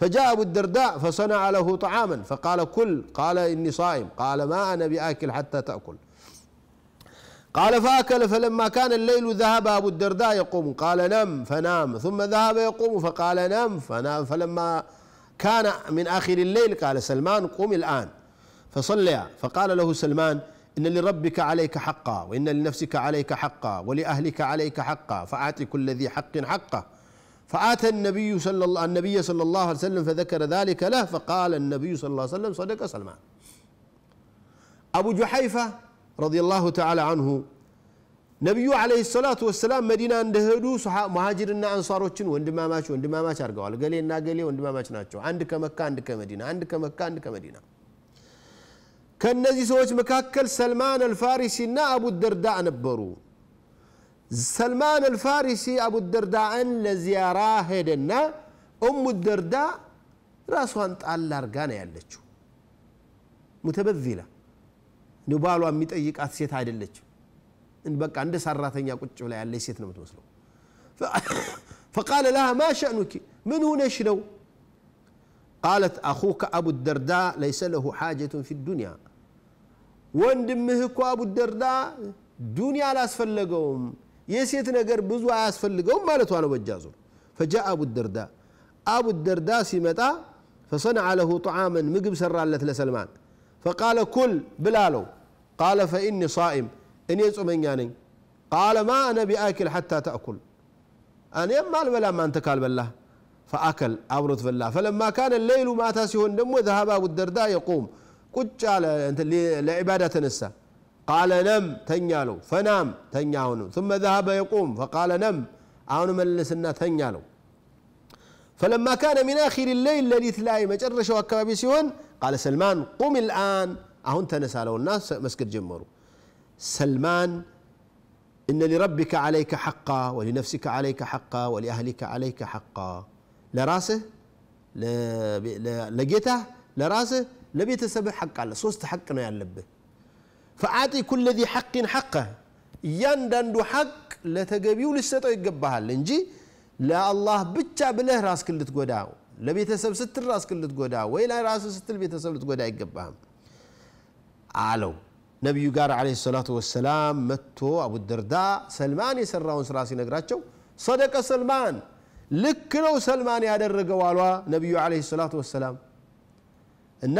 فجاء أبو الدرداء فصنع له طعاما فقال كل قال إني صائم قال ما أنا بآكل حتى تأكل قال فأكل فلما كان الليل ذهب أبو الدرداء يقوم قال نم فنام ثم ذهب يقوم فقال نم فنام فلما كان من آخر الليل قال سلمان قم الآن فصلى فقال له سلمان إن لربك عليك حقا وإن لنفسك عليك حقا ولأهلك عليك حقا فآت كل ذي حق حقه فآتى النبي صلى الله النبي صلى الله عليه وسلم فذكر ذلك له فقال النبي صلى الله عليه وسلم صدق سلمان أبو جحيفة رضي الله تعالى عنه نبي ነቢዩ አለ ሰላቱ ወሰላም መዲና እንደሄዱ መሀጅርና አንሷሮችን ወንድማማች ወንድማማች አድርገዋል ገሌና ገሌ ወንድማማች ናቸው عندك ከመካ عندك مدينة, عندك ከመካ عندك مدينة كنزي سويت مكاكل سلمان الفارسي نا أبو الدرداء نبرو سلمان الفارسي أبو الدرداء لزيارة هدنا أم الدرداء راسو أنت على أرجانا يلتشو متبذلة نبالو أميت أيك أثيت هاي اللتشو إن بك عند سرة ثانية كنت ولا يلتشيت نمتوصلو ف... فقال لها ما شأنك من هو شنو قالت أخوك أبو الدرداء ليس له حاجة في الدنيا ወንድምህ እኮ አቡደርዳ ዱኒያ አላስፈለገውም የሴት ነገር ብዙ አያስፈልገውም ማለቷ ነው በእጃ ዙር ፈጃ አቡደርዳ አቡደርዳ ሲመጣ ፈሰንዐ ለሁ ጣዓመን ምግብ ሰራለት ለሰልማን ፈቃለ ኩል ብላለው ቃለ ፈኢኒ ሳኢም እኔ ጾመኛ ነኝ ቃለ ማ አነ ቢአክል ሓታ ተእኩል እኔም አልበላም አንተ ካልበላህ ፈአከል አብሮት በላ ፈለማ ካነ ሌይሉ ማታ ሲሆን ደግሞ ዘሀበ አቡደርዳ የቁም ቁጭ አለ ለዒባዳ ተነሳ ቃለ ነም ተኛ አለው ፈናም ተኛ ثم ذهب يقوم فقال نم አሁን من ተኛ አለው فلما كان من آخر الليل الذي ላይ መጨረሻው አካባቢ ሲሆን قال سلمان قم الآن አሁን ተነሳ الناس መስገድ ጀመሩ سلمان إن لربك عليك حقا ولنفسك عليك حقا ولأهلك عليك حقا لراسه لقيته لراسه ለቤተሰብህ ሐቅ አለ ሶስት ሐቅ ነው ያለብህ ፈአጢ ኩለ ዚ ሐቅን ሐቀ፣ እያንዳንዱ ሐቅ ለተገቢው ልሰጠው ይገባሃል እንጂ ለአላህ ብቻ ብለህ ራስክን ልትጎዳ ለቤተሰብ ስትል ራስክን ልትጎዳ ወይ ለራስህ ስትል ቤተሰብ ልትጎዳ አይገባህም አለው ነቢዩ ጋር አለ ሰላቱ ወሰላም መጥቶ አቡደርዳ ሰልማን የሰራውን ስራ ሲነግራቸው ሰደቀ ሰልማን ልክ ነው ሰልማን ያደረገው አሏ ነቢዩ አለ ሰላቱ ወሰላም እና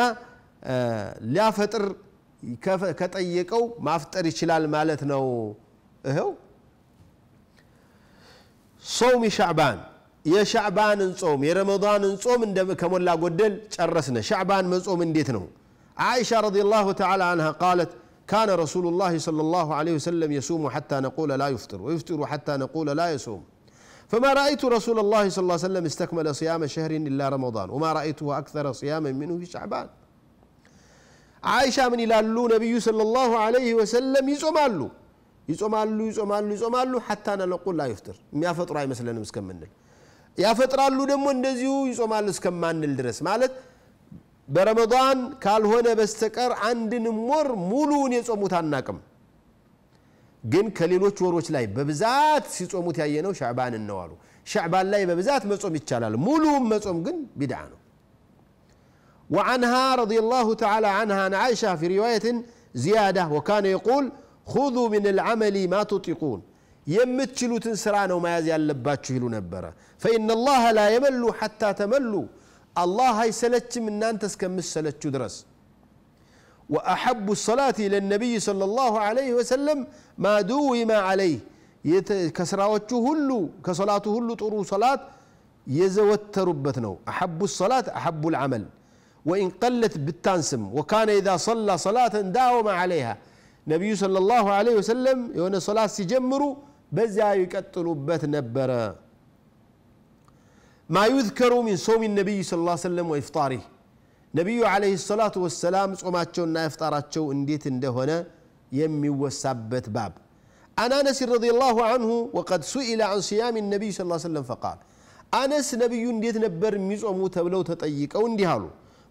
ሊያፈጥር ከጠየቀው ማፍጠር ይችላል ማለት ነው ይኸው يا ሻዕባን የሻዕባንን ጾም የረመዳንን ጾም ከሞላ ጎደል ጨረስነ ሻዕባን መጾም እንዴት ነው عائشة رضي الله تعالى عنها قالت كان رسول الله صلى الله عليه وسلم يصوم حتى نقول لا يفطر ويفطر حتى نقول لا يصوم فما رأيت رسول الله صلى الله عليه وسلم استكمل صيام شهر إلا رمضان وما رأيته أكثر صياما منه في شعبان عائشة من إلى اللو نبي صلى الله عليه وسلم يصوم اللو يصوم اللو يصوم اللو يصوم اللو حتى أنا نقول لا يفطر ما فطر أي مثلا نمسكم منه يا فطر اللو دم وندزيو يصوم اللو سكم من الدرس مالت برمضان قال هنا بستكر عند نمر مولون يصوم تناكم ግን ከሌሎች ወሮች ላይ በብዛት ሲጾሙት ያየነው ሻዕባን ነው አሉ። ሻዕባን ላይ በብዛት መጾም ይቻላል። ሙሉውም መጾም ግን ቢድዓ ነው። ወአንሃ رضي ተዓላ አንሃ عنها عن عائشة في رواية زيادة وكان يقول خذوا من العمل ما የምትችሉትን ስራ ነው መያዝ ያለባችሁ ይሉ ነበረ። ፈኢነ ላህ ላ የመሉ ሐታ ተመሉ አላህ አይሰለችም እናንተ እስከምትሰለችሁ ድረስ وأحب الصلاة إلى النبي صلى الله عليه وسلم ما دوم عليه كسراوته هلو كصلاته هلو طرو صلاة يزوت ربتنو أحب الصلاة أحب العمل وإن قلت بالتانسم وكان إذا صلى صلاة داوم عليها نبي صلى الله عليه وسلم يوني صلاة سجمر بزا يكتل بات نبرا ما يذكر من صوم النبي صلى الله عليه وسلم وإفطاره نبي عليه ነቢዩ ዓለይሂ ሰላቱ ወሰላም ጾማቸውና እፍጣራቸው እንዴት እንደሆነ የሚወሳበት ባብ عن انس رضي الله عنه وقد سئل عن صيام النبي صلى الله عليه وسلم فقال انس نبي انديت نبر ميصومو تبلو تطيق أو اندهالو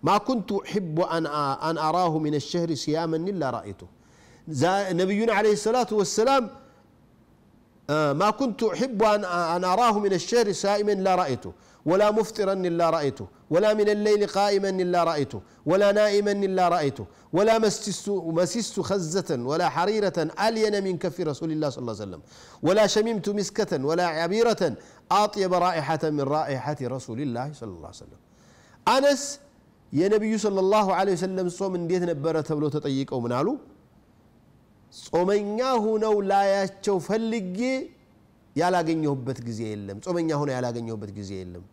ما كنت احب ان ان اراه من الشهر صياما الا رايته نبينا عليه الصلاه والسلام ما كنت احب ان ان اراه من الشهر صائما إلا رايته ولا مفطرا إلا رأيته ولا من الليل قائما إلا رأيته ولا نائما إلا رأيته ولا مسست مسست خزة ولا حريرة ألين من كف رسول الله صلى الله عليه وسلم ولا شممت مسكة ولا عبيرة أطيب رائحة من رائحة رسول الله صلى الله عليه وسلم أنس يا نبي صلى الله عليه وسلم ወሰለም ديت نبره تبلو تطيقوا منالو ምን አሉ? نو لا ላያቸው ፈልጌ ያላገኘሁበት ጊዜ የለም። ጾመኛ ሆነ ያላገኘሁበት ጊዜ የለም።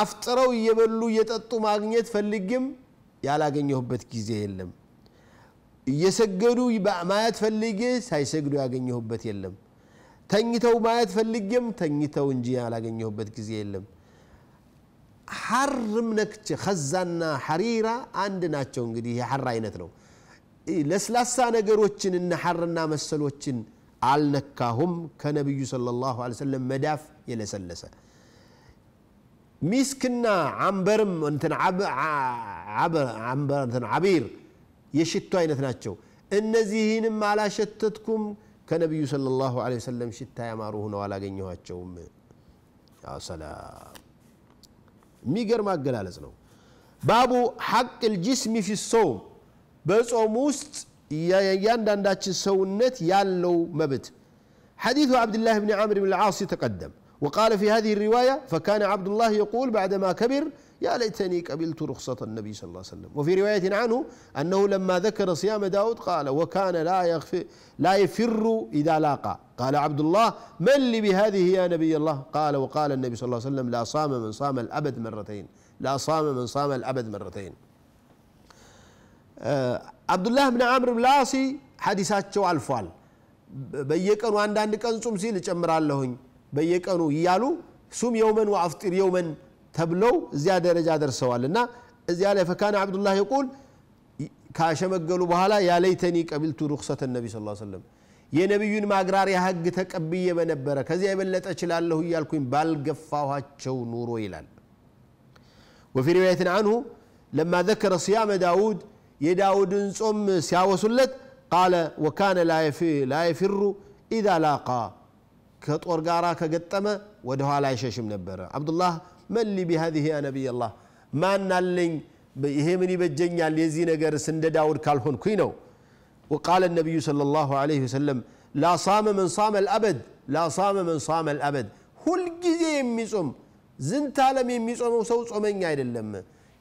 አፍጥረው እየበሉ እየጠጡ ማግኘት ፈልግም ያላገኘሁበት ጊዜ የለም። እየሰገዱ ማየት ፈልጌ ሳይሰግዱ ያገኘሁበት የለም። ተኝተው ማየት ፈልጌም ተኝተው እንጂ ያላገኘሁበት ጊዜ የለም። ሐርም ነክቼ ከዛና ሐሪራ አንድ ናቸው። እንግዲህ የሐር አይነት ነው። ለስላሳ ነገሮችን እነ ሐርና መሰሎችን አልነካሁም ከነቢዩ ሰለላሁ ዐለይሂ ወሰለም መዳፍ የለሰለሰ ሚስክና عنበርም ዓቢር የሽቱ አይነት ናቸው እነዚህንም አላሸተትኩም ከነቢዩ ሰለላሁ ዐለይሂ ወሰለም ሽታ ያማሩ ሆነው አላገኘኋቸውም ሰላም የሚገርም አገላለጽ ነው ባቡ ሐቅ ልጅስሚ ፊ ሶውም በጾም ውስጥ እያንዳንዳችን ሰውነት ያለው መብት حديث عبد الله بن عمرو بن العاص تقدم وقال في هذه الرواية فكان عبد الله يقول بعدما كبر يا ليتني قبلت رخصة النبي صلى الله عليه وسلم وفي رواية عنه أنه لما ذكر صيام داود قال وكان لا يخف لا يفر إذا لاقى قال عبد الله من لي بهذه يا نبي الله قال وقال النبي صلى الله عليه وسلم لا صام من صام الأبد مرتين لا صام من صام الأبد مرتين አብዱላህ ብን አምር ብላሲ ሐዲሳቸው አልፏል በየቀኑ አንዳንድ ቀን ጹም ሲል እጨምራለሁኝ በየቀኑ እያሉ ሱም የውመን ወአፍጢር የውመን ተብለው እዚያ ደረጃ ደርሰዋል እና እዚያ ላይ ፈካነ አብዱላህ የቁል ካሸመገሉ በኋላ ያለይተኒ ቀቢልቱ ሩክሰተ ነቢ ስ ሰለም የነቢዩን ማግራሪያ ህግ ተቀብዬ በነበረ ከዚያ የበለጠ ችላለሁ እያልኩኝ ባልገፋኋቸው ኑሮ ይላል ወፊ ሪዋየትን አንሁ ለማ ዘከረ ስያመ ዳውድ የዳውድን ጾም ሲያወሱለት ቃለ ወካነ ላየፊሩ ኢዛ ላቃ ከጦር ጋር ከገጠመ ወደኋላ አይሸሽም ነበረ አብዱላህ መሊ ቢሃዚህ ያ ነቢይላህ ማን አለኝ ይሄ ምን ይበጀኛል የዚህ ነገር እንደ ዳውድ ካልሆንኩኝ ነው ወቃለ ነቢዩ ለ ላሁ ለ ወሰለም ላሳመ መን ሳመ ልአበድ ላሳመ መን ሳመ ልአበድ ሁልጊዜ ሁል ጊዜ የሚጾም ዝንት ዓለም የሚጾመው ሰው ጾመኛ አይደለም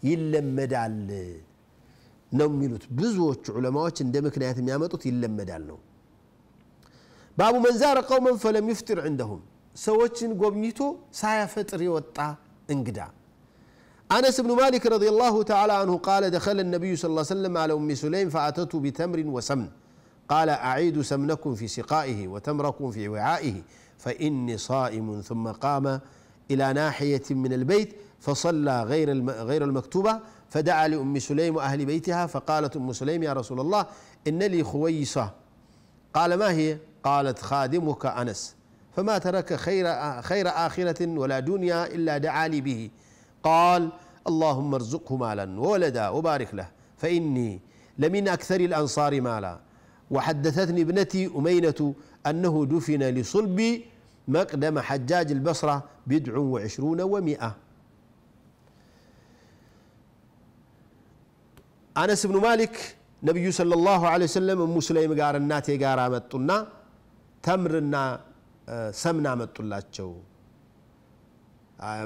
ይለመዳል ነው የሚሉት ብዙዎቹ ዑለማዎች እንደ ምክንያት የሚያመጡት ይለመዳል ነው ባቡ መንዛረ ቀውመን ፈለም ይፍጢር ዕንደሁም ሰዎችን ጎብኝቶ ሳያፈጥር የወጣ እንግዳ أنس بن مالك رضي الله تعالى عنه قال دخل النبي صلى الله عليه وسلم على أم سليم فأتته بتمر وسمن قال أعيد سمنكم في سقائه وتمركم في وعائه فإني صائم ثم قام إلى ناحية من البيت فصلى غير غير المكتوبة فدعا لأم سليم وأهل بيتها فقالت أم سليم يا رسول الله إن لي خويصة قال ما هي قالت خادمك أنس فما ترك خير, خير آخرة ولا دنيا إلا دعا لي به قال اللهم ارزقه مالا وولدا وبارك له فإني لمن أكثر الأنصار مالا وحدثتني ابنتي أمينة أنه دفن لصلب مقدم حجاج البصرة بدع وعشرون ومئة አነስ ብኑ ማሊክ ነቢዩ ሰለላሁ ዐለይሂ ወሰለም እሙ ሱለይም ጋር እናቴ ጋር መጡና ተምርና ሰምና መጡላቸው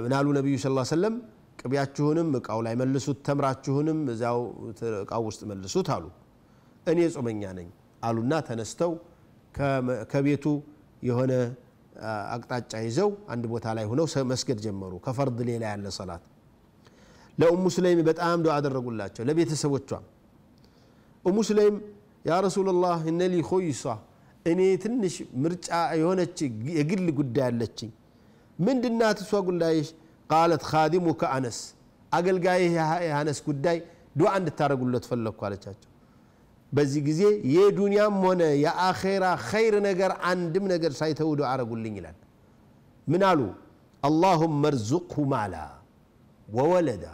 ምናሉ ነቢዩ ስ ሰለም ቅቤያችሁንም እቃው ላይ መልሱት ተምራችሁንም እዚያው እቃው ውስጥ መልሱት አሉ እኔ ጾመኛ ነኝ አሉና ተነስተው ከቤቱ የሆነ አቅጣጫ ይዘው አንድ ቦታ ላይ ሆነው መስገድ ጀመሩ ከፈርድ ሌላ ያለ ሰላት ለኡሙ ስለይም በጣም ዱዓ አደረጉላቸው ለቤተሰቦቿ ኡሙ ስለይም ያ ረሱላላህ እነሊ ኮይሷ እኔ ትንሽ ምርጫ የሆነች የግል ጉዳይ አለችኝ ምንድና ትሷ ጉዳይሽ ቃለት ካዲሙከ አነስ አገልጋይ የአነስ ጉዳይ ዱዓ እንድታደረጉለት ፈለግኩ አለቻቸው በዚህ ጊዜ የዱንያም ሆነ የአኼራ ኸይር ነገር አንድም ነገር ሳይተው ዱዓ አረጉልኝ ይላል ምን አሉ አላሁም መርዙቅሁ ማላ ወወለዳ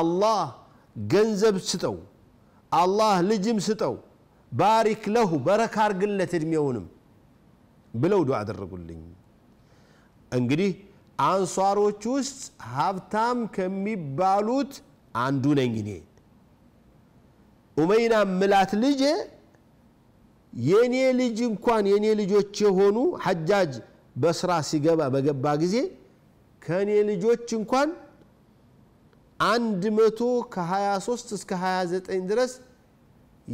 አላህ ገንዘብ ስጠው፣ አላህ ልጅም ስጠው፣ ባሪክ ለሁ በረካ አርግለት እድሜውንም ብለው ዱዓ አደረጉልኝ። እንግዲህ አንሷሮች ውስጥ ሀብታም ከሚባሉት አንዱ ነኝ እኔ። ኡመይና ምላት ልጄ የኔ ልጅ እንኳን የእኔ ልጆች የሆኑ ሐጃጅ በስራ ሲገባ በገባ ጊዜ ከእኔ ልጆች እንኳን አንድ መቶ ከ23 እስከ 29 ድረስ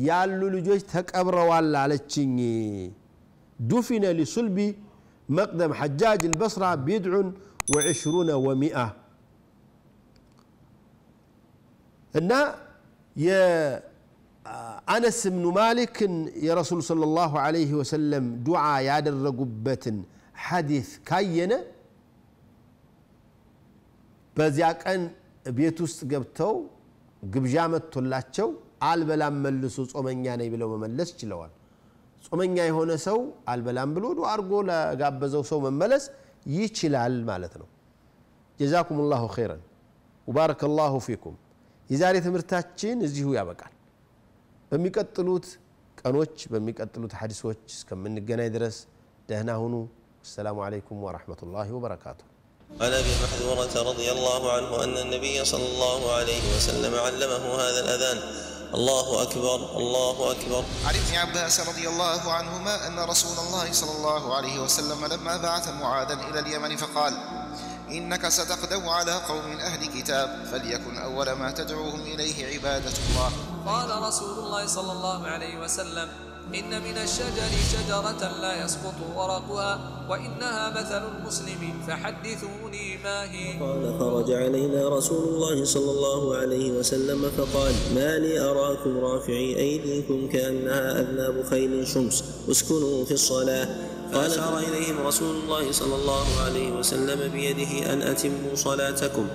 ያሉ ልጆች ተቀብረዋል አለችኝ ዱፊነ ሊሱልቢ መቅደም ሐጃጅ البصرة ቢድዑን وعشرون ወሚአ እና የአነስ ብኑ ማሊክን የረሱል ሰለላሁ ዐለይሂ ወሰለም ዱዓ ያደረጉበትን ሐዲስ ካየነ በዚያ ቀን ቤት ውስጥ ገብተው ግብዣ መጥቶላቸው አልበላም መልሶ ጾመኛ ነኝ ብለው መመለስ ችለዋል። ጾመኛ የሆነ ሰው አልበላም ብሎ ዱዓ አድርጎ ለጋበዘው ሰው መመለስ ይችላል ማለት ነው። ጀዛኩም ላሁ ኸይረን ወባረከ ላሁ ፊኩም። የዛሬ ትምህርታችን እዚሁ ያበቃል። በሚቀጥሉት ቀኖች በሚቀጥሉት ሐዲሶች እስከምንገናኝ ድረስ ደህና ሁኑ። አሰላሙ አለይኩም ወረሕመቱላሂ ወበረካቱ። عن ابي محذوره رضي الله عنه ان النبي صلى الله عليه وسلم علمه هذا الاذان الله اكبر الله اكبر عن ابن عباس رضي الله عنهما ان رسول الله صلى الله عليه وسلم لما بعث معاذا الى اليمن فقال انك ستقدم على قوم اهل كتاب فليكن اول ما تدعوهم اليه عباده الله قال رسول الله صلى الله عليه وسلم إن من الشجر شجرة لا يسقط ورقها وإنها مثل المسلم فحدثوني ما هي قال خرج علينا رسول الله صلى الله عليه وسلم فقال ما لي أراكم رافعي أيديكم كأنها أذناب خيل شمس اسكنوا في الصلاة فأشار إليهم رسول الله صلى الله عليه وسلم بيده أن أتموا صلاتكم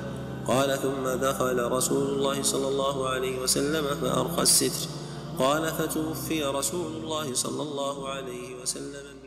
قال ثم دخل رسول الله صلى الله عليه وسلم فأرخى الستر قال فتوفي رسول الله صلى الله عليه وسلم